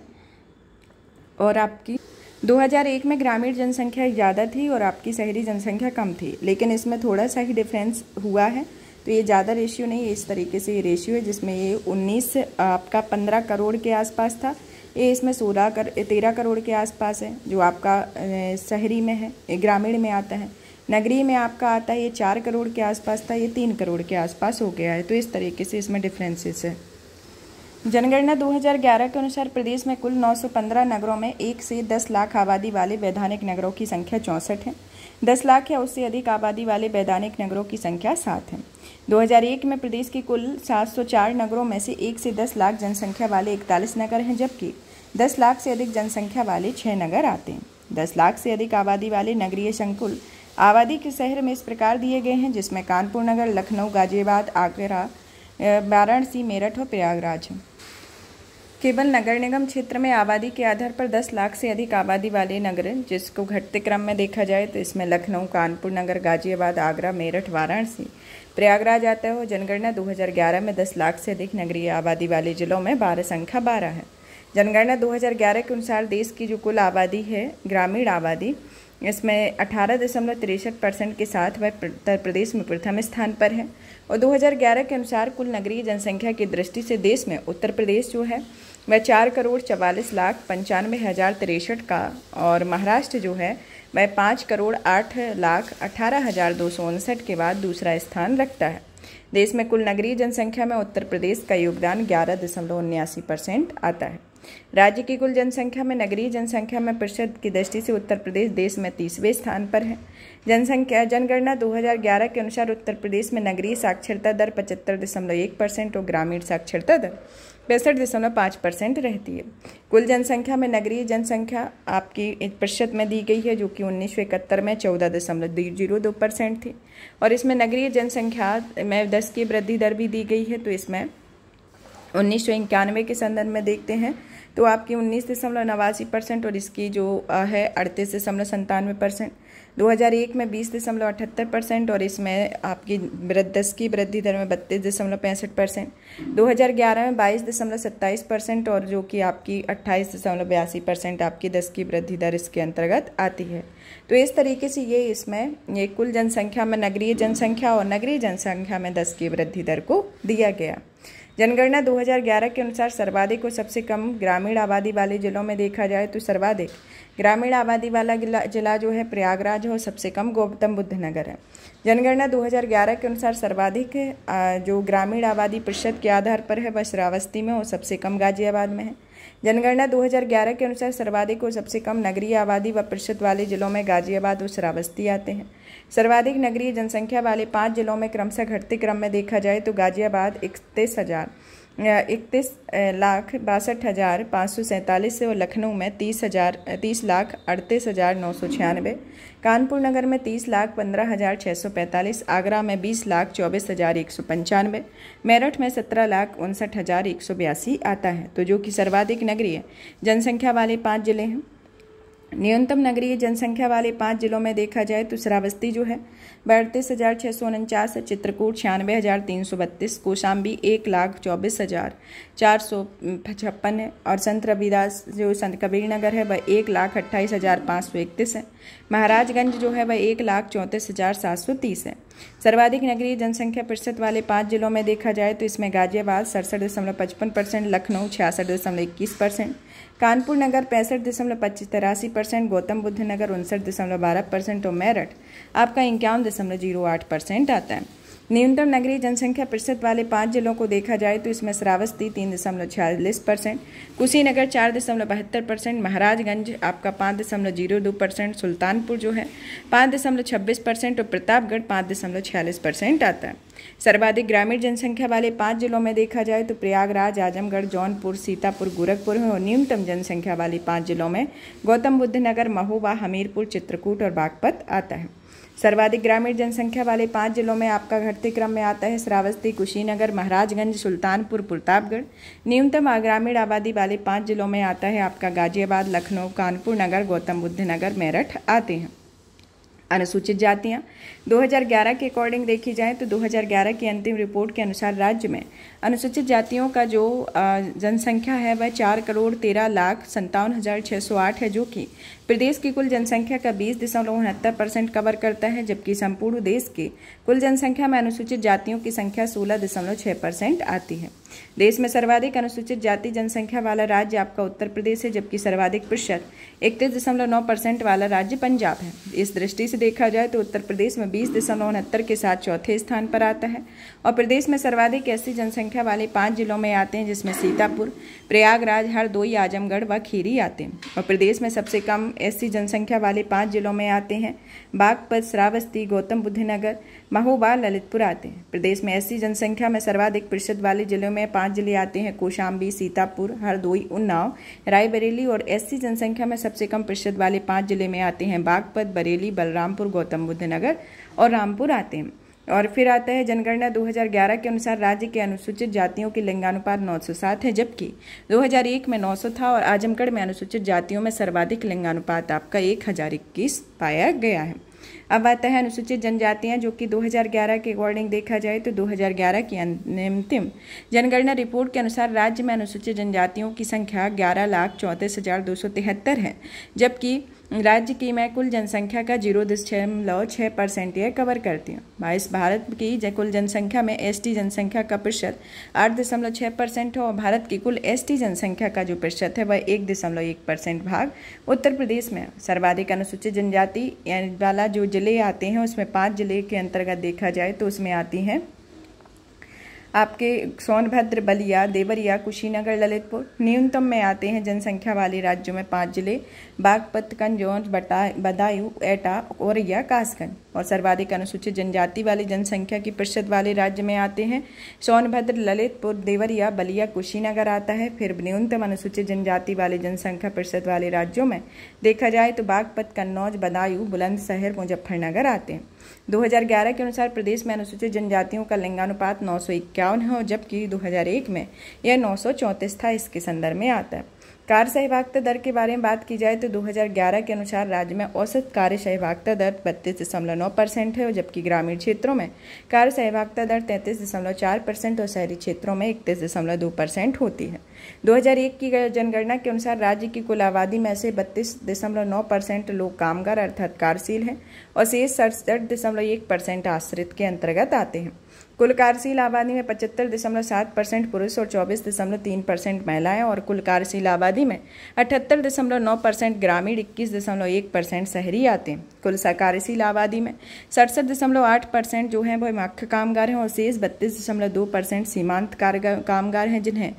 और आपकी 2001 में ग्रामीण जनसंख्या ज़्यादा थी और आपकी शहरी जनसंख्या कम थी लेकिन इसमें थोड़ा सा ही डिफरेंस हुआ है तो ये ज़्यादा रेशियो नहीं है इस तरीके से ये रेशियो है जिसमें ये 19 आपका 15 करोड़ के आसपास था ये इसमें 16 कर तेरह करोड़ के आसपास है जो आपका शहरी में है ग्रामीण में आता है नगरी में आपका आता है ये चार करोड़ के आसपास था ये तीन करोड़ के आसपास हो गया है तो इस तरीके से इसमें डिफ्रेंसेस है जनगणना 2011 के अनुसार प्रदेश में कुल 915 नगरों में एक से 10 लाख आबादी वाले वैधानिक नगरों की संख्या चौंसठ है 10 लाख या उससे अधिक आबादी वाले वैधानिक नगरों की संख्या सात है 2001 में प्रदेश के कुल 704 नगरों में से एक से 10 लाख जनसंख्या वाले इकतालीस नगर हैं जबकि 10 लाख से अधिक जनसंख्या वाले छः नगर आते हैं दस लाख से अधिक आबादी वाले नगरीय संकुल आबादी के शहर में इस प्रकार दिए गए हैं जिसमें कानपुर नगर लखनऊ गाजियाबाद आगरा वाराणसी मेरठ और प्रयागराज हैं केवल नगर निगम क्षेत्र में आबादी के आधार पर 10 लाख से अधिक आबादी वाले नगर जिसको घटते क्रम में देखा जाए तो इसमें लखनऊ कानपुर नगर गाजियाबाद आगरा मेरठ वाराणसी प्रयागराज आता हो जनगणना 2011 में 10 लाख से अधिक नगरीय आबादी वाले जिलों में बारह संख्या बारह है जनगणना 2011 के अनुसार देश की जो कुल आबादी है ग्रामीण आबादी इसमें अठारह दशमलव तिरसठ परसेंट के साथ वह उत्तर प्रदेश में प्रथम स्थान पर है और 2011 के अनुसार कुल नगरीय जनसंख्या की दृष्टि से देश में उत्तर प्रदेश जो है मैं चार करोड़ चवालीस लाख पंचानवे हज़ार तिरसठ का और महाराष्ट्र जो है मैं पाँच करोड़ आठ लाख अठारह हज़ार दो सौ उनसठ के बाद दूसरा स्थान रखता है देश में कुल नगरीय जनसंख्या में उत्तर प्रदेश का योगदान ग्यारह दशमलव उन्यासी परसेंट आता है राज्य की कुल जनसंख्या में नगरीय जनसंख्या में प्रतिशत की दृष्टि से उत्तर प्रदेश देश में तीसवें स्थान पर है जनसंख्या जनगणना 2011 के अनुसार उत्तर प्रदेश में नगरीय साक्षरता दर पचहत्तर दशमलव एक परसेंट और ग्रामीण साक्षरता दर पैंसठ दशमलव पाँच परसेंट रहती है कुल जनसंख्या में नगरीय जनसंख्या आपकी एक प्रतिशत में दी गई है जो कि उन्नीस सौ इकहत्तर में चौदह दशमलव जीरो दो परसेंट थी और इसमें नगरीय जनसंख्या में दस की वृद्धि दर भी दी गई है तो इसमें उन्नीस सौ इक्यानवे के संदर्भ में देखते हैं तो आपकी उन्नीस दशमलव नवासी परसेंट और इसकी जो है अड़तीस दशमलव संतानवे परसेंट दो हज़ार एक में बीस दशमलव अठहत्तर परसेंट और इसमें आपकी दस की वृद्धि दर में बत्तीस दशमलव पैंसठ परसेंट दो हज़ार ग्यारह में बाईस दशमलव सत्ताईस परसेंट और जो कि आपकी अट्ठाईस दशमलव बयासी परसेंट आपकी दस की वृद्धि दर इसके अंतर्गत आती है तो इस तरीके से ये इसमें ये कुल जनसंख्या में नगरीय जनसंख्या और नगरीय जनसंख्या में दस की वृद्धि दर को दिया गया जनगणना 2011 के अनुसार सर्वाधिक को सबसे कम ग्रामीण आबादी वाले जिलों में देखा जाए तो सर्वाधिक ग्रामीण आबादी वाला जिला जो है प्रयागराज और सबसे कम गौतम बुद्ध नगर है जनगणना 2011 के अनुसार सर्वाधिक जो ग्रामीण आबादी प्रतिशत के आधार पर है वह श्रावस्ती में और सबसे कम गाजियाबाद में है जनगणना 2011 के अनुसार सर्वाधिक और सबसे कम नगरीय आबादी व प्रतिशत वाले जिलों में गाजियाबाद और श्रावस्ती आते हैं सर्वाधिक नगरीय जनसंख्या वाले पाँच जिलों में क्रमशः घटते क्रम में देखा जाए तो गाजियाबाद इकतीस हज़ार इकतीस लाख बासठ हज़ार पाँच सौ सैंतालीस और लखनऊ में तीस हज़ार तीस लाख अड़तीस हज़ार नौ सौ छियानवे कानपुर नगर में तीस लाख पंद्रह हज़ार छः सौ पैंतालीस आगरा में बीस लाख चौबीस हज़ार एक सौ पंचानवे मेरठ में सत्रह लाख उनसठ हज़ार एक सौ बयासी आता है तो जो कि सर्वाधिक नगरीय जनसंख्या वाले पाँच जिले हैं न्यूनतम नगरीय जनसंख्या वाले पांच जिलों में देखा जाए तो श्रावस्ती जो है बैतीस हज़ार छः सौ उनचास चित्रकूट छियानवे हज़ार तीन सौ बत्तीस कोशाम्बी एक लाख चौबीस हज़ार चार सौ छप्पन है और संत रविदास जो संत कबीर नगर है वह एक लाख अट्ठाईस हज़ार पाँच सौ इकतीस है महाराजगंज जो है वह एक लाख चौंतीस हज़ार सात सौ तीस है सर्वाधिक नगरीय जनसंख्या प्रतिशत वाले पाँच जिलों में देखा जाए तो इसमें गाजियाबाद सड़सठ दशमलव पचपन परसेंट लखनऊ छियासठ दशमलव इक्कीस परसेंट कानपुर नगर पैंसठ दशमलव पच्चीस तिरासी परसेंट गौतम बुद्ध नगर उनसठ दशमलव बारह परसेंट और मेरठ आपका इक्यावन दशमलव जीरो आठ परसेंट आता है न्यूनतम नगरीय जनसंख्या प्रतिशत वाले पाँच जिलों को देखा जाए तो इसमें श्रावस्ती तीन दशमलव छियालीस परसेंट कुशीनगर चार दशमलव बहत्तर परसेंट महाराजगंज आपका पाँच दशमलव जीरो दो परसेंट सुल्तानपुर जो है पाँच दशमलव छब्बीस परसेंट और प्रतापगढ़ पाँच दशमलव छियालीस परसेंट आता है सर्वाधिक ग्रामीण जनसंख्या वाले पाँच जिलों में देखा जाए तो प्रयागराज आजमगढ़ जौनपुर सीतापुर गोरखपुर और न्यूनतम जनसंख्या वाले पाँच जिलों में गौतम बुद्ध नगर महोबा हमीरपुर चित्रकूट और बागपत आता है सर्वाधिक ग्रामीण जनसंख्या वाले पांच जिलों में आपका घटते क्रम में आता है श्रावस्ती कुशीनगर महाराजगंज सुल्तानपुर प्रतापगढ़ न्यूनतम ग्रामीण आबादी वाले पांच जिलों में आता है आपका गाजियाबाद लखनऊ कानपुर नगर गौतम बुद्ध नगर मेरठ आते हैं अनुसूचित जातियां 2011 के अकॉर्डिंग देखी जाए तो 2011 की अंतिम रिपोर्ट के अनुसार राज्य में अनुसूचित जातियों का जो जनसंख्या है वह चार करोड़ तेरह लाख संतावन हज़ार छः सौ आठ है जो कि प्रदेश की कुल जनसंख्या का बीस दशमलव उनहत्तर परसेंट कवर करता है जबकि संपूर्ण देश के कुल जनसंख्या में अनुसूचित जातियों की संख्या सोलह दशमलव छः परसेंट आती है देश में सर्वाधिक अनुसूचित जाति जनसंख्या वाला राज्य आपका उत्तर प्रदेश है जबकि सर्वाधिक प्रतिशत इकतीस दशमलव नौ परसेंट वाला राज्य पंजाब है इस दृष्टि से देखा जाए तो उत्तर प्रदेश में बीस दशमलव उनहत्तर के साथ चौथे स्थान पर आता है और प्रदेश में सर्वाधिक ऐसी जनसंख्या वाले पाँच जिलों में आते हैं जिसमें सीतापुर प्रयागराज हरदोई आजमगढ़ व खीरी आते हैं और प्रदेश में सबसे कम ऐसी जनसंख्या वाले पाँच जिलों में आते हैं बागपत श्रावस्ती गौतम बुद्ध नगर महोबा ललितपुर आते हैं प्रदेश में ऐसी जनसंख्या में सर्वाधिक प्रतिशत वाले जिलों में पाँच जिले आते हैं कोशाम्बी सीतापुर हरदोई उन्नाव रायबरेली और ऐसी जनसंख्या में सबसे कम प्रतिशत वाले पाँच जिले में आते हैं बागपत बरेली बलरामपुर गौतम बुद्ध नगर और रामपुर आते हैं और फिर आता है जनगणना 2011 के अनुसार राज्य के अनुसूचित जातियों की लिंगानुपात 907 है जबकि 2001 में 900 था और आजमगढ़ में अनुसूचित जातियों में सर्वाधिक लिंगानुपात आपका एक पाया गया है अब आता है अनुसूचित जनजातियां जो कि 2011 के अकॉर्डिंग देखा जाए तो 2011 की अंतिम जनगणना रिपोर्ट के अनुसार राज्य में अनुसूचित जनजातियों की संख्या ग्यारह लाख चौंतीस हज़ार दो सौ तिहत्तर है जबकि राज्य की मैं कुल जनसंख्या का जीरो दशमलव छः परसेंट यह कवर करती हूँ बाईस भारत की कुल जनसंख्या में एसटी जनसंख्या का प्रतिशत आठ दशमलव छः परसेंट है और भारत की कुल एसटी जनसंख्या का जो प्रतिशत है वह एक दशमलव एक परसेंट भाग उत्तर प्रदेश में सर्वाधिक अनुसूचित जनजाति वाला जो जिले आते हैं उसमें पाँच जिले के अंतर्गत देखा जाए तो उसमें आती हैं आपके सोनभद्र बलिया देवरिया कुशीनगर ललितपुर न्यूनतम में आते हैं जनसंख्या वाले राज्यों में पाँच जिले बागपत कंजौन बटा बदायूं एटा औरैया कासगंज और सर्वाधिक अनुसूचित जनजाति वाले जनसंख्या की प्रतिशत वाले राज्य में आते हैं सोनभद्र ललितपुर देवरिया बलिया कुशीनगर आता है फिर न्यूनतम अनुसूचित जनजाति वाले जनसंख्या प्रतिशत वाले राज्यों में देखा जाए तो बागपत कन्नौज बदायूं बुलंदशहर मुजफ्फरनगर आते हैं 2011 के अनुसार प्रदेश में अनुसूचित जनजातियों का लिंगानुपात नौ है और जबकि 2001 में यह नौ था इसके संदर्भ में आता है कार सहभागिता दर के बारे में बात की जाए तो 2011 के अनुसार राज्य में औसत कार्य सहभागिता दर बत्तीस दशमलव नौ परसेंट है जबकि ग्रामीण क्षेत्रों में कार्य सहभागिता दर तैंतीस दशमलव चार परसेंट और शहरी क्षेत्रों में इकतीस दशमलव दो परसेंट होती है 2001 की जनगणना के अनुसार राज्य की कुल आबादी में से बत्तीस दशमलव नौ परसेंट लोग कामगार अर्थात कारशील हैं और शेष सड़सठ दशमलव एक परसेंट आश्रित के अंतर्गत आते हैं कुल कार्यशील आबादी में पचहत्तर दशमलव सात परसेंट पुरुष और चौबीस दशमलव तीन परसेंट महिलाएँ और कुल कार्यशील आबादी में अठहत्तर दशमलव नौ परसेंट ग्रामीण इक्कीस दशमलव एक परसेंट शहरी आते हैं कुल कार्यशील आबादी में सड़सठ दशमलव आठ परसेंट जो हैं वो मुख्य कामगार हैं और शेष बत्तीस दशमलव दो परसेंट सीमांत कामगार हैं जिन्हें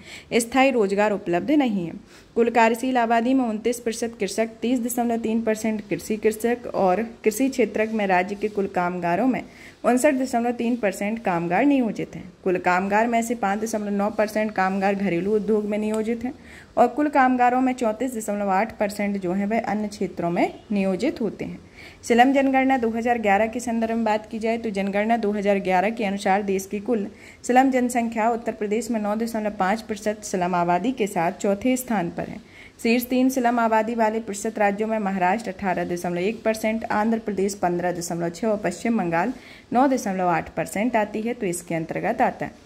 स्थायी रोजगार उपलब्ध नहीं है कुल कार्यशील आबादी में उनतीस प्रतिशत कृषक तीस दशमलव तीन परसेंट कृषि कृषक और कृषि क्षेत्र में राज्य के कुल कामगारों में उनसठ दशमलव तीन परसेंट कामगार नियोजित हैं कुल कामगार में से पाँच दशमलव नौ परसेंट कामगार घरेलू उद्योग में नियोजित हैं और कुल कामगारों में चौंतीस दशमलव आठ परसेंट जो है वह अन्य क्षेत्रों में नियोजित होते हैं सिलम जनगणना 2011 के संदर्भ में बात की जाए तो जनगणना 2011 के अनुसार देश की कुल सिलम जनसंख्या उत्तर प्रदेश में नौ दशमलव पाँच प्रतिशत सिलम आबादी के साथ चौथे स्थान पर है शीर्ष तीन सिलम आबादी वाले प्रतिशत राज्यों में महाराष्ट्र अठारह दशमलव एक परसेंट आंध्र प्रदेश पंद्रह दशमलव छः और पश्चिम बंगाल नौ दशमलव आठ परसेंट आती है तो इसके अंतर्गत आता है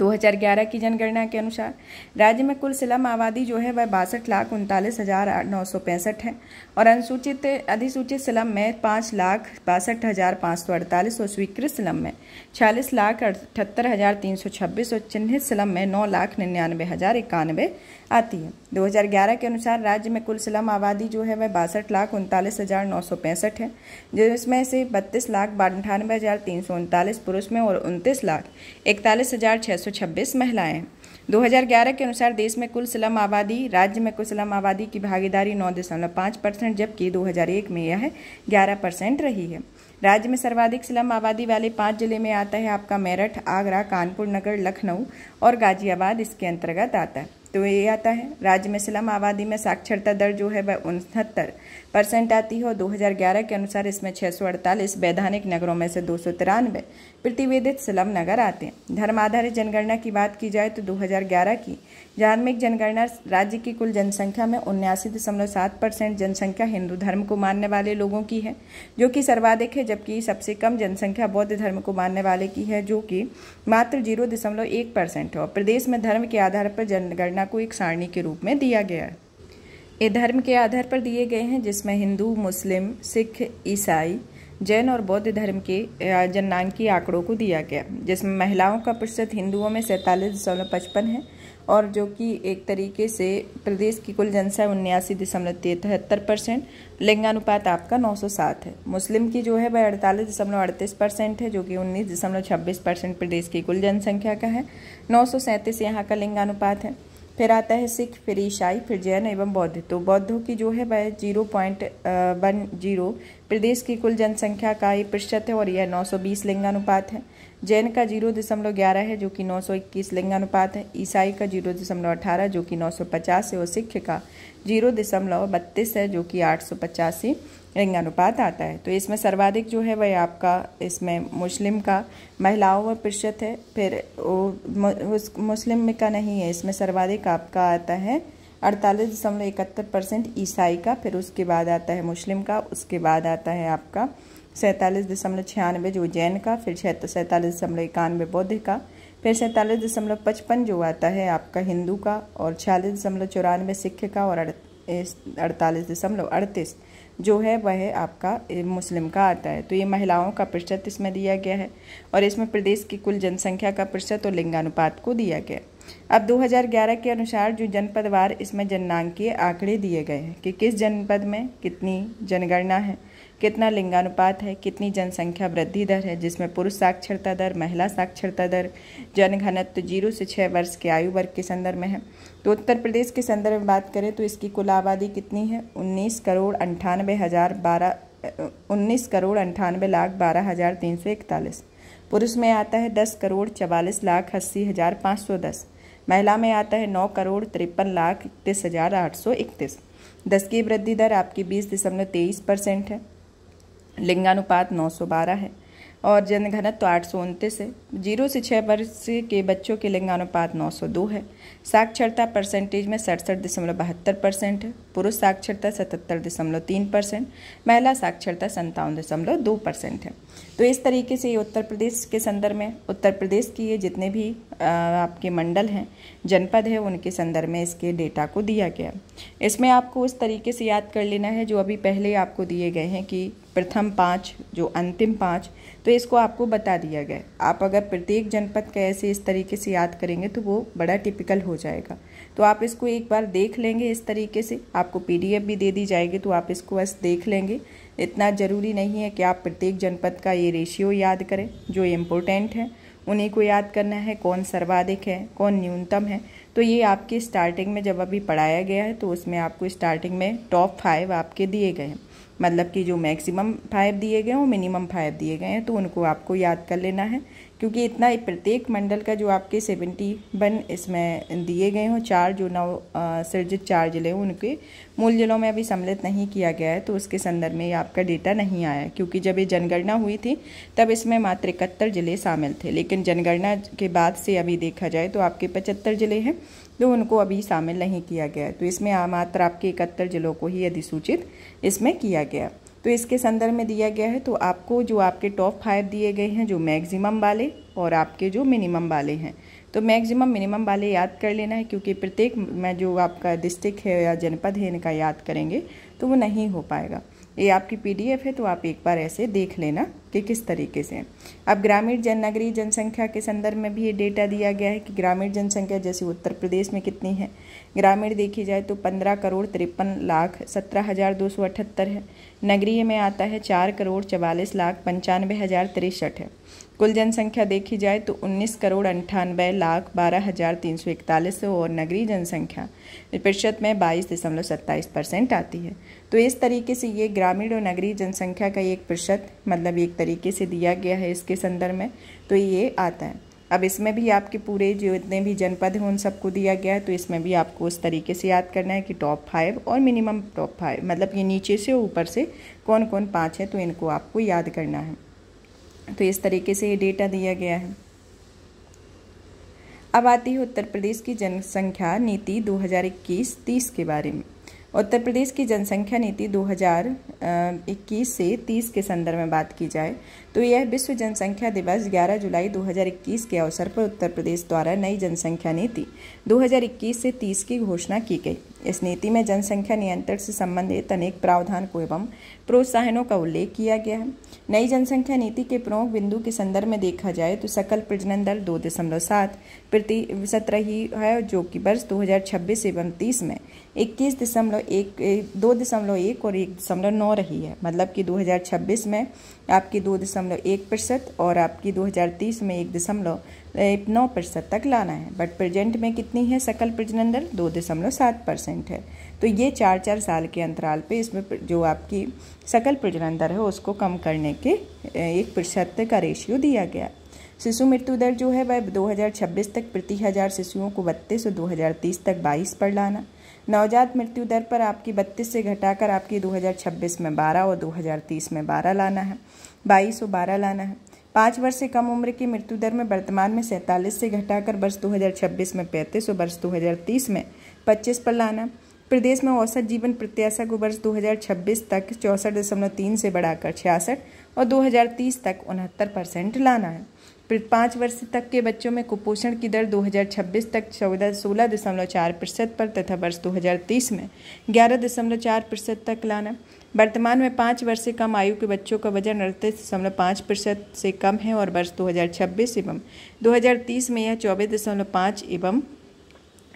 2011 की जनगणना के अनुसार राज्य में कुल सिलम आबादी जो है वह बासठ लाख उनतालीस हज़ार नौ सौ पैंसठ है और अनुसूचित अधिसूचित सिलम में पाँच लाख बासठ हज़ार पाँच सौ अड़तालीस और स्वीकृत सिलम में छियालीस लाख अठहत्तर हज़ार तीन सौ छब्बीस और चिन्हित सिलम में नौ लाख निन्यानवे हज़ार इक्यानवे आती है 2011 के अनुसार राज्य में कुल स्लम आबादी जो है वह बासठ लाख उनतालीस हज़ार नौ सौ पैंसठ है जिसमें से बत्तीस लाख अंठानवे हज़ार तीन सौ उनतालीस पुरुष में और उनतीस लाख इकतालीस हज़ार छः सौ छब्बीस महिलाएँ हैं 2011 के अनुसार देश में कुल स्लम आबादी राज्य में कुल स्लम आबादी की भागीदारी नौ दशमलव पाँच परसेंट जबकि 2001 में यह ग्यारह परसेंट रही है राज्य में सर्वाधिक स्लम आबादी वाले पाँच जिले में आता है आपका मेरठ आगरा कानपुर नगर लखनऊ और गाजियाबाद इसके अंतर्गत आता है तो ये आता है राज्य में स्लम आबादी में साक्षरता दर जो है वह उनहत्तर परसेंट आती है और 2011 के अनुसार इसमें छः वैधानिक नगरों में से दो प्रतिवेदित स्लम नगर आते हैं धर्म आधारित जनगणना की बात की जाए तो 2011 की धार्मिक जनगणना राज्य की कुल जनसंख्या में उन्यासी दशमलव सात परसेंट जनसंख्या हिंदू धर्म को मानने वाले लोगों की है जो कि सर्वाधिक है जबकि सबसे कम जनसंख्या बौद्ध धर्म को मानने वाले की है जो कि मात्र जीरो दशमलव एक परसेंट है और प्रदेश में धर्म के आधार पर जनगणना को एक सारणी के रूप में दिया गया है ये धर्म के आधार पर दिए गए हैं जिसमें हिंदू मुस्लिम सिख ईसाई जैन और बौद्ध धर्म के जननांकी आंकड़ों को दिया गया जिसमें महिलाओं का प्रतिशत हिंदुओं में सैंतालीस दशमलव पचपन है और जो कि एक तरीके से प्रदेश की कुल जनसंख्या उन्यासी दशमलव तिहत्तर परसेंट लिंगानुपात आपका नौ सौ सात है मुस्लिम की जो है वह अड़तालीस दशमलव अड़तीस परसेंट है जो कि उन्नीस दशमलव छब्बीस परसेंट प्रदेश की कुल जनसंख्या का है नौ सौ सैंतीस यहाँ का लिंगानुपात है फिर आता है सिख फिर ईसाई फिर जैन एवं बौद्ध तो बौद्धों की जो है वह जीरो पॉइंट वन जीरो प्रदेश की कुल जनसंख्या का ये प्रतिशत है और यह नौ सौ बीस लिंगानुपात है जैन का जीरो दशमलव ग्यारह है जो कि नौ सौ इक्कीस लिंगानुपात है ईसाई का जीरो दशमलव अठारह जो कि नौ सौ पचास है और सिख का जीरो दशमलव बत्तीस है जो कि आठ सौ पचासी लिंगानुपात आता है तो इसमें सर्वाधिक जो है वह आपका इसमें मुस्लिम का महिलाओं में प्रतिशत है फिर वो मुस्लिम मुस्लिम का नहीं है इसमें सर्वाधिक आपका आता है अड़तालीस दशमलव इकहत्तर परसेंट ईसाई का फिर उसके बाद आता है मुस्लिम का उसके बाद आता है आपका सैंतालीस दशमलव छियानवे जो जैन का फिर सैंतालीस दशमलव इक्यानवे बौद्ध का फिर सैंतालीस दशमलव पचपन जो आता है आपका हिंदू का और छियालीस दशमलव चौरानवे सिख का और अड़तालीस दशमलव अड़तीस जो है वह आपका मुस्लिम का आता है तो ये महिलाओं का प्रतिशत इसमें दिया गया है और इसमें प्रदेश की कुल जनसंख्या का प्रतिशत और लिंगानुपात को दिया गया अब 2011 के अनुसार जो जनपदवार इसमें जननांकीय आंकड़े दिए गए हैं कि किस जनपद में कितनी जनगणना है कितना लिंगानुपात है कितनी जनसंख्या वृद्धि दर है जिसमें पुरुष साक्षरता दर महिला साक्षरता दर जनघनत्व तो जीरो से छः वर्ष के आयु वर्ग के संदर्भ में है तो उत्तर प्रदेश के संदर्भ में बात करें तो इसकी कुल आबादी कितनी है उन्नीस करोड़ अंठानवे हज़ार बारह उन्नीस करोड़ अंठानवे लाख बारह हज़ार तीन सौ इकतालीस पुरुष में आता है दस करोड़ चवालीस लाख अस्सी हज़ार पाँच सौ दस महिला में आता है नौ करोड़ तिरपन लाख इकतीस हज़ार आठ सौ इकतीस दस की वृद्धि दर आपकी बीस दशमलव तेईस परसेंट है लिंगानुपात 912 है और जनघनत्व आठ सौ उनतीस है जीरो से छः वर्ष के बच्चों के लिंगानुपात 902 है साक्षरता परसेंटेज में सड़सठ दशमलव बहत्तर परसेंट है पुरुष साक्षरता सतहत्तर दशमलव तीन परसेंट महिला साक्षरता संतावन दशमलव दो परसेंट है तो इस तरीके से ये उत्तर प्रदेश के संदर्भ में उत्तर प्रदेश की ये जितने भी आपके मंडल हैं जनपद है उनके संदर्भ में इसके डेटा को दिया गया इसमें आपको उस तरीके से याद कर लेना है जो अभी पहले आपको दिए गए हैं कि प्रथम पाँच जो अंतिम पाँच तो इसको आपको बता दिया गया आप अगर प्रत्येक जनपद का ऐसे इस तरीके से याद करेंगे तो वो बड़ा टिपिकल हो जाएगा तो आप इसको एक बार देख लेंगे इस तरीके से आपको पीडीएफ भी दे दी जाएगी तो आप इसको बस देख लेंगे इतना ज़रूरी नहीं है कि आप प्रत्येक जनपद का ये रेशियो याद करें जो इम्पोर्टेंट है उन्हीं को याद करना है कौन सर्वाधिक है कौन न्यूनतम है तो ये आपके स्टार्टिंग में जब अभी पढ़ाया गया है तो उसमें आपको स्टार्टिंग में टॉप फाइव आपके दिए गए हैं मतलब कि जो मैक्सिमम फाइव दिए गए हैं और मिनिमम फाइव दिए गए हैं तो उनको आपको याद कर लेना है क्योंकि इतना प्रत्येक मंडल का जो आपके सेवेंटी वन इसमें दिए गए हों चार जो नव सृजित चार जिले हों उनके मूल जिलों में अभी सम्मिलित नहीं किया गया है तो उसके संदर्भ में आपका डेटा नहीं आया क्योंकि जब ये जनगणना हुई थी तब इसमें मात्र इकहत्तर जिले शामिल थे लेकिन जनगणना के बाद से अभी देखा जाए तो आपके पचहत्तर जिले हैं जो तो उनको अभी शामिल नहीं किया गया है तो इसमें मात्र आपके इकहत्तर जिलों को ही अधिसूचित इसमें किया गया तो इसके संदर्भ में दिया गया है तो आपको जो आपके टॉप फाइव दिए गए हैं जो मैक्सिमम वाले और आपके जो मिनिमम वाले हैं तो मैक्सिमम मिनिमम वाले याद कर लेना है क्योंकि प्रत्येक में जो आपका डिस्ट्रिक्ट है या जनपद है इनका याद करेंगे तो वो नहीं हो पाएगा ये आपकी पीडीएफ है तो आप एक बार ऐसे देख लेना कि किस तरीके से अब ग्रामीण जन नगरीय जनसंख्या के संदर्भ में भी ये डेटा दिया गया है कि ग्रामीण जनसंख्या जैसे उत्तर प्रदेश में कितनी है ग्रामीण देखी जाए तो पंद्रह करोड़ तिरपन लाख सत्रह हज़ार दो सौ अठहत्तर है नगरीय में आता है चार करोड़ चवालीस लाख पंचानवे हज़ार तिरसठ है कुल जनसंख्या देखी जाए तो उन्नीस करोड़ अंठानबे लाख बारह हज़ार तीन सौ इकतालीस और नगरीय जनसंख्या प्रतिशत में बाईस दशमलव सत्ताईस परसेंट आती है तो इस तरीके से ये ग्रामीण और नगरीय जनसंख्या का एक प्रतिशत मतलब एक तरीके से दिया गया है इसके संदर्भ में तो ये आता है अब इसमें भी आपके पूरे जो इतने भी जनपद हैं उन सबको दिया गया है तो इसमें भी आपको उस तरीके से याद करना है कि टॉप फाइव और मिनिमम टॉप फाइव मतलब ये नीचे से ऊपर से कौन कौन पाँच है तो इनको आपको याद करना है तो इस तरीके से ये डेटा दिया गया है अब आती है उत्तर प्रदेश की जनसंख्या नीति 2021-30 के बारे में उत्तर प्रदेश की जनसंख्या नीति 2021 से 30 के संदर्भ में बात की जाए तो यह विश्व जनसंख्या दिवस 11 जुलाई 2021 के अवसर पर उत्तर प्रदेश द्वारा नई जनसंख्या नीति 2021 से 30 की घोषणा की गई इस नीति में जनसंख्या नियंत्रण से संबंधित अनेक प्रावधान को एवं प्रोत्साहनों का उल्लेख किया गया है नई जनसंख्या नीति के प्रमुख बिंदु के संदर्भ में देखा जाए तो सकल प्रजनन दर दो दशमलव सात प्रतिशत रही है जो कि वर्ष 2026 एवं 30 में इक्कीस दशमलव एक दो दशमलव एक और एक दशमलव नौ रही है मतलब कि 2026 में आपकी दो दशमलव एक प्रतिशत और आपकी 2030 में एक दशमलव नौ प्रतिशत तक लाना है बट प्रेजेंट में कितनी है सकल प्रजनन दर दो दशमलव सात परसेंट है तो ये चार चार साल के अंतराल पे इसमें जो आपकी सकल प्रजनन दर है उसको कम करने के एक प्रतिशत का रेशियो दिया गया शिशु मृत्यु दर जो है वह 2026 तक प्रति हज़ार शिशुओं को बत्तीस और 2030 तक 22 पर लाना नवजात मृत्यु दर पर आपकी 32 से घटाकर आपकी 2026 में 12 और 2030 में 12 लाना है 22 और 12 लाना है पाँच वर्ष से कम उम्र की मृत्यु दर में वर्तमान में सैंतालीस से घटाकर वर्ष 2026 में पैंतीस और वर्ष 2030 में 25 पर लाना प्रदेश में औसत जीवन प्रत्याशा को वर्ष 2026 तक चौंसठ दशमलव तीन से बढ़ाकर छियासठ और 2030 तक उनहत्तर परसेंट लाना है पाँच वर्ष तक के बच्चों में कुपोषण की दर 2026 तक चौदह सोलह दशमलव चार प्रतिशत पर तथा वर्ष 2030 में ग्यारह दशमलव चार प्रतिशत तक लाना वर्तमान में पाँच वर्ष से कम आयु के बच्चों का वजन अड़तीस दशमलव पाँच प्रतिशत से कम है और वर्ष 2026 एवं 2030 में यह चौबीस दशमलव पाँच एवं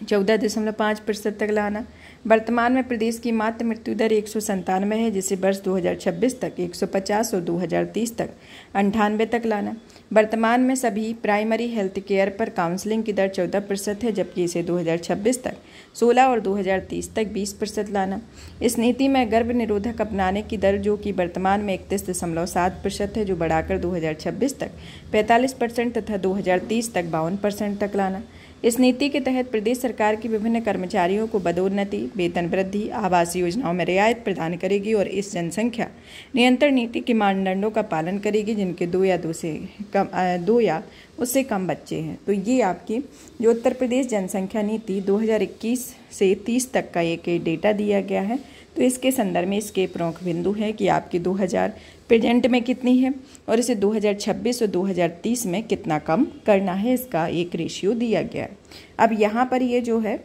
चौदह दशमलव पाँच प्रतिशत तक लाना वर्तमान में प्रदेश की मात्र मृत्यु दर एक सौ है जिसे वर्ष 2026 तक 150 और 2030 तक अंठानवे तक लाना वर्तमान में सभी प्राइमरी हेल्थ केयर पर काउंसलिंग की दर 14 प्रतिशत है जबकि इसे 2026 तक 16 और 2030 तक 20 प्रतिशत लाना इस नीति में गर्भ निरोधक अपनाने की दर जो कि वर्तमान में इकतीस दशमलव सात प्रतिशत है जो बढ़ाकर 2026 तक 45 परसेंट तथा 2030 तक बावन परसेंट तक लाना इस नीति के तहत प्रदेश सरकार की विभिन्न कर्मचारियों को पदोन्नति वेतन वृद्धि आवास योजनाओं में रियायत प्रदान करेगी और इस जनसंख्या नियंत्रण नीति के मानदंडों का पालन करेगी जिनके दो या दो से कम दो या उससे कम बच्चे हैं तो ये आपकी जो उत्तर प्रदेश जनसंख्या नीति 2021 से 30 तक का एक डेटा दिया गया है तो इसके संदर्भ में इसके प्रमुख बिंदु हैं कि आपकी 2000 प्रेजेंट में कितनी है और इसे 2026 और 2030 में कितना कम करना है इसका एक रेशियो दिया गया है अब यहाँ पर ये जो है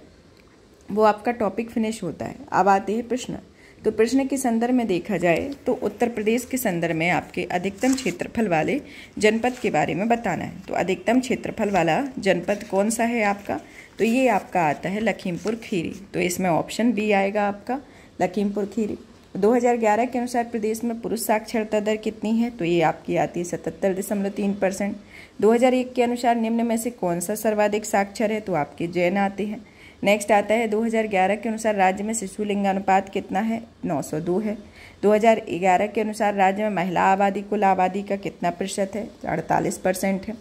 वो आपका टॉपिक फिनिश होता है अब आते हैं प्रश्न तो प्रश्न के संदर्भ में देखा जाए तो उत्तर प्रदेश के संदर्भ में आपके अधिकतम क्षेत्रफल वाले जनपद के बारे में बताना है तो अधिकतम क्षेत्रफल वाला जनपद कौन सा है आपका तो ये आपका आता है लखीमपुर खीरी तो इसमें ऑप्शन बी आएगा आपका लखीमपुर खीरी 2011 के अनुसार प्रदेश में पुरुष साक्षरता दर कितनी है तो ये आपकी आती है सतहत्तर दशमलव तीन परसेंट दो के अनुसार निम्न में से कौन सा सर्वाधिक साक्षर है तो आपकी जैन आती है नेक्स्ट आता है 2011 के अनुसार राज्य में शिशु लिंगानुपात कितना है 902 है 2011 के अनुसार राज्य में महिला आबादी कुल आबादी का कितना प्रतिशत है अड़तालीस परसेंट है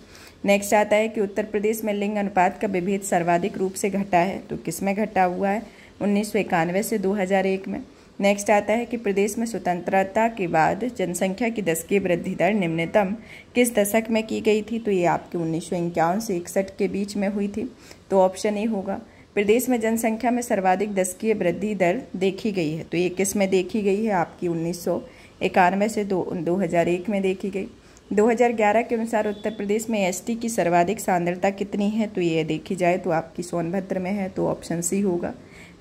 नेक्स्ट आता है कि उत्तर प्रदेश में लिंग अनुपात का विभेद सर्वाधिक रूप से घटा है तो किस में घटा हुआ है उन्नीस से 2001 में नेक्स्ट आता है कि प्रदेश में स्वतंत्रता के बाद जनसंख्या की दस की वृद्धि दर निम्नतम किस दशक में की गई थी तो ये आपके उन्नीस से इकसठ के बीच में हुई थी तो ऑप्शन ए होगा प्रदेश में जनसंख्या में सर्वाधिक दस की वृद्धि दर देखी गई है तो ये किस में देखी गई है आपकी उन्नीस इक्यानवे से दो दो हज़ार एक में देखी गई 2011 के अनुसार उत्तर प्रदेश में एसटी की सर्वाधिक सांद्रता कितनी है तो ये देखी जाए तो आपकी सोनभद्र में है तो ऑप्शन सी होगा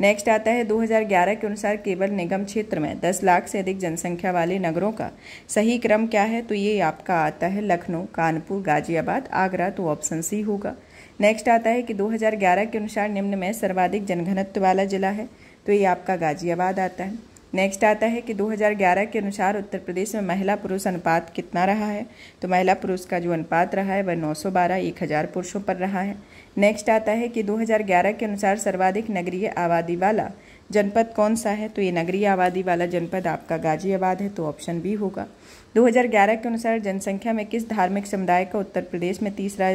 नेक्स्ट आता है 2011 के अनुसार केवल निगम क्षेत्र में 10 लाख से अधिक जनसंख्या वाले नगरों का सही क्रम क्या है तो ये आपका आता है लखनऊ कानपुर गाजियाबाद आगरा तो ऑप्शन सी होगा नेक्स्ट आता है कि 2011 के अनुसार निम्न में सर्वाधिक जनघनत्व वाला जिला है तो ये आपका गाजियाबाद आता है नेक्स्ट आता है कि 2011 के अनुसार उत्तर प्रदेश में महिला पुरुष अनुपात कितना रहा है तो महिला पुरुष का जो अनुपात रहा है वह 912 हज़ार पुरुषों पर रहा है नेक्स्ट आता है कि 2011 के अनुसार सर्वाधिक नगरीय आबादी वाला जनपद कौन सा है तो ये नगरीय आबादी वाला जनपद आपका गाजियाबाद है तो ऑप्शन बी होगा 2011 के अनुसार जनसंख्या में किस धार्मिक समुदाय का उत्तर प्रदेश में तीसरा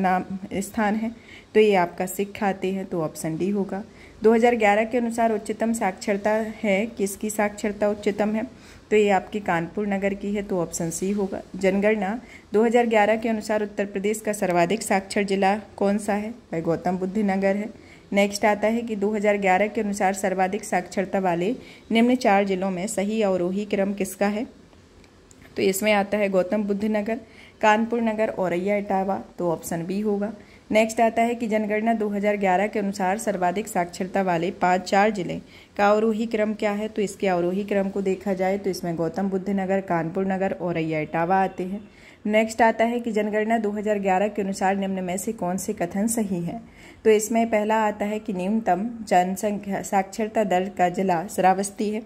नाम स्थान है तो ये आपका सिख आते हैं तो ऑप्शन डी होगा 2011 के अनुसार उच्चतम साक्षरता है किसकी साक्षरता उच्चतम है तो ये आपकी कानपुर नगर की है तो ऑप्शन सी होगा जनगणना 2011 के अनुसार उत्तर प्रदेश का सर्वाधिक साक्षर जिला कौन सा है भाई गौतम बुद्ध नगर है नेक्स्ट आता है कि 2011 के अनुसार सर्वाधिक साक्षरता वाले निम्न चार जिलों में सही अवरोही क्रम किसका है तो इसमें आता है गौतम बुद्ध नगर कानपुर नगर औरैया इटावा तो ऑप्शन बी होगा नेक्स्ट आता है कि जनगणना 2011 के अनुसार सर्वाधिक साक्षरता वाले पाँच चार जिले का अवरोही क्रम क्या है तो इसके अवरोही क्रम को देखा जाए तो इसमें गौतम बुद्ध नगर कानपुर नगर और अय्या इटावा आते हैं नेक्स्ट आता है कि जनगणना 2011 के अनुसार निम्न में से कौन से कथन सही है तो इसमें पहला आता है कि न्यूनतम जनसंख्या साक्षरता दर का जिला श्रावस्ती है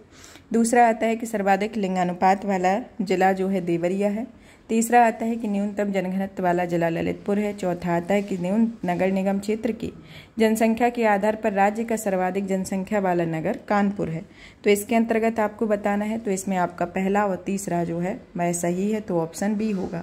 दूसरा आता है कि सर्वाधिक लिंगानुपात वाला जिला जो है देवरिया है तीसरा आता है कि न्यूनतम जनघनत्व वाला जिला ललितपुर है चौथा आता है कि न्यून नगर निगम क्षेत्र की जनसंख्या के आधार पर राज्य का सर्वाधिक जनसंख्या वाला नगर कानपुर है तो इसके अंतर्गत आपको बताना है तो इसमें आपका पहला और तीसरा जो है वह सही है तो ऑप्शन बी होगा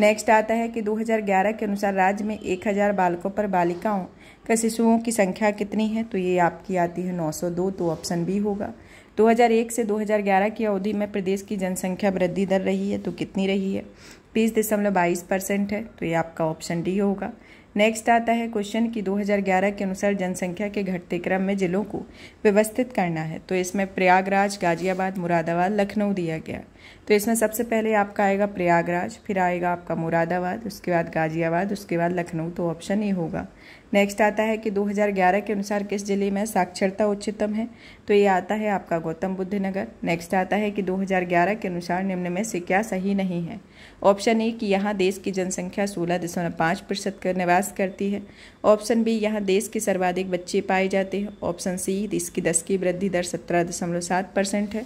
नेक्स्ट आता है कि 2011 के अनुसार राज्य में 1000 बालकों पर बालिकाओं का शिशुओं की संख्या कितनी है तो ये आपकी आती है 902 तो ऑप्शन बी होगा 2001 से 2011 की अवधि में प्रदेश की जनसंख्या वृद्धि दर रही है तो कितनी रही है बीस दशमलव बाईस परसेंट है तो ये आपका ऑप्शन डी होगा नेक्स्ट आता है क्वेश्चन कि 2011 के अनुसार जनसंख्या के घटते क्रम में जिलों को व्यवस्थित करना है तो इसमें प्रयागराज गाजियाबाद मुरादाबाद लखनऊ दिया गया तो इसमें सबसे पहले आपका आएगा प्रयागराज फिर आएगा आपका मुरादाबाद उसके बाद गाजियाबाद उसके बाद लखनऊ तो ऑप्शन ए होगा नेक्स्ट आता है कि 2011 के अनुसार किस जिले में साक्षरता उच्चतम है तो ये आता है आपका गौतम बुद्ध नगर नेक्स्ट आता है कि 2011 के अनुसार निम्न में से क्या सही नहीं है ऑप्शन ए कि यहाँ देश की जनसंख्या सोलह दशमलव पाँच प्रतिशत कर निवास करती है ऑप्शन बी यहाँ देश के सर्वाधिक बच्चे पाए जाते हैं ऑप्शन सी इसकी दस की वृद्धि दर सत्रह दशमलव सात परसेंट है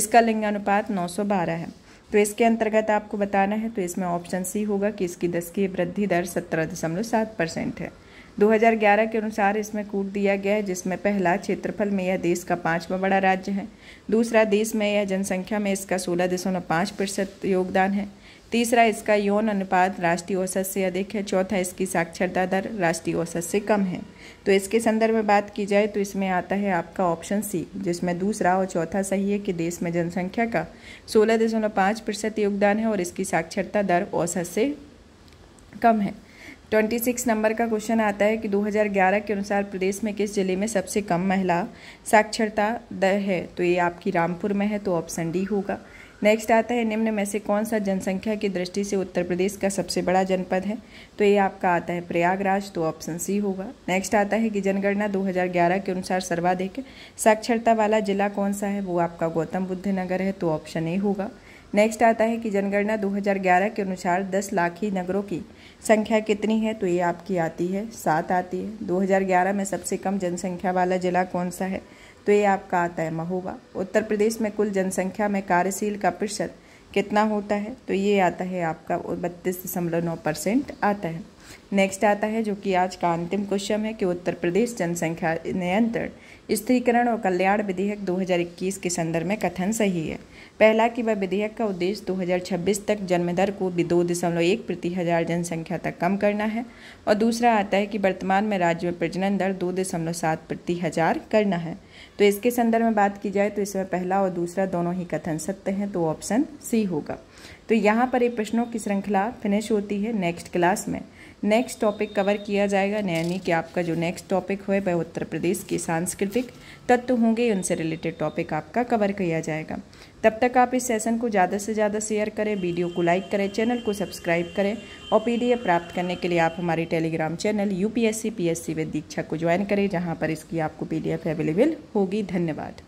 इसका लिंगानुपात नौ सौ बारह है तो इसके अंतर्गत आपको बताना है तो इसमें ऑप्शन सी होगा कि इसकी दस की वृद्धि दर सत्रह दशमलव सात परसेंट है 2011 के अनुसार इसमें कूट दिया गया है जिसमें पहला क्षेत्रफल में यह देश का पाँचवा बड़ा राज्य है दूसरा देश में यह जनसंख्या में इसका सोलह दशमलव पाँच प्रतिशत योगदान है तीसरा इसका यौन अनुपात राष्ट्रीय औसत से अधिक है चौथा इसकी साक्षरता दर राष्ट्रीय औसत से कम है तो इसके संदर्भ में बात की जाए तो इसमें आता है आपका ऑप्शन सी जिसमें दूसरा और चौथा सही है कि देश में जनसंख्या का सोलह दशमलव पाँच प्रतिशत योगदान है और इसकी साक्षरता दर औसत से कम है ट्वेंटी सिक्स नंबर का क्वेश्चन आता है कि 2011 के अनुसार प्रदेश में किस जिले में सबसे कम महिला साक्षरता दर है तो ये आपकी रामपुर में है तो ऑप्शन डी होगा नेक्स्ट आता है निम्न में से कौन सा जनसंख्या की दृष्टि से उत्तर प्रदेश का सबसे बड़ा जनपद है तो ये आपका आता है प्रयागराज तो ऑप्शन सी होगा नेक्स्ट आता है कि जनगणना 2011 के अनुसार सर्वाधिक साक्षरता वाला जिला कौन सा है वो आपका गौतम बुद्ध नगर है तो ऑप्शन ए होगा नेक्स्ट आता है कि जनगणना 2011 के अनुसार 10 लाख ही नगरों की संख्या कितनी है तो ये आपकी आती है सात आती है 2011 में सबसे कम जनसंख्या वाला जिला कौन सा है तो ये आपका आता है महोबा उत्तर प्रदेश में कुल जनसंख्या में कार्यशील का प्रतिशत कितना होता है तो ये आता है आपका बत्तीस दशमलव नौ परसेंट आता है नेक्स्ट आता है जो कि आज का अंतिम क्वेश्चन है कि उत्तर प्रदेश जनसंख्या नियंत्रण स्त्रीकरण और कल्याण विधेयक 2021 के संदर्भ में कथन सही है पहला कि वह विधेयक का उद्देश्य 2026 तक जन्म दर को भी दो दशमलव एक प्रति हज़ार जनसंख्या तक कम करना है और दूसरा आता है कि वर्तमान में राज्य में प्रजनन दर दो दशमलव सात प्रति हज़ार करना है तो इसके संदर्भ में बात की जाए तो इसमें पहला और दूसरा दोनों ही कथन सत्य हैं तो ऑप्शन सी होगा तो यहाँ पर ये प्रश्नों की श्रृंखला फिनिश होती है नेक्स्ट क्लास में नेक्स्ट टॉपिक कवर किया जाएगा यानी कि आपका जो नेक्स्ट टॉपिक हो वह उत्तर प्रदेश के सांस्कृतिक तत्व होंगे उनसे रिलेटेड टॉपिक आपका कवर किया जाएगा तब तक आप इस सेशन को ज़्यादा से ज़्यादा शेयर करें वीडियो को लाइक करें चैनल को सब्सक्राइब करें और पीडीएफ प्राप्त करने के लिए आप हमारे Telegram channel UPSC PSC with Diksha को ज्वाइन करें जहाँ पर इसकी आपको पीडीएफ अवेलेबल होगी धन्यवाद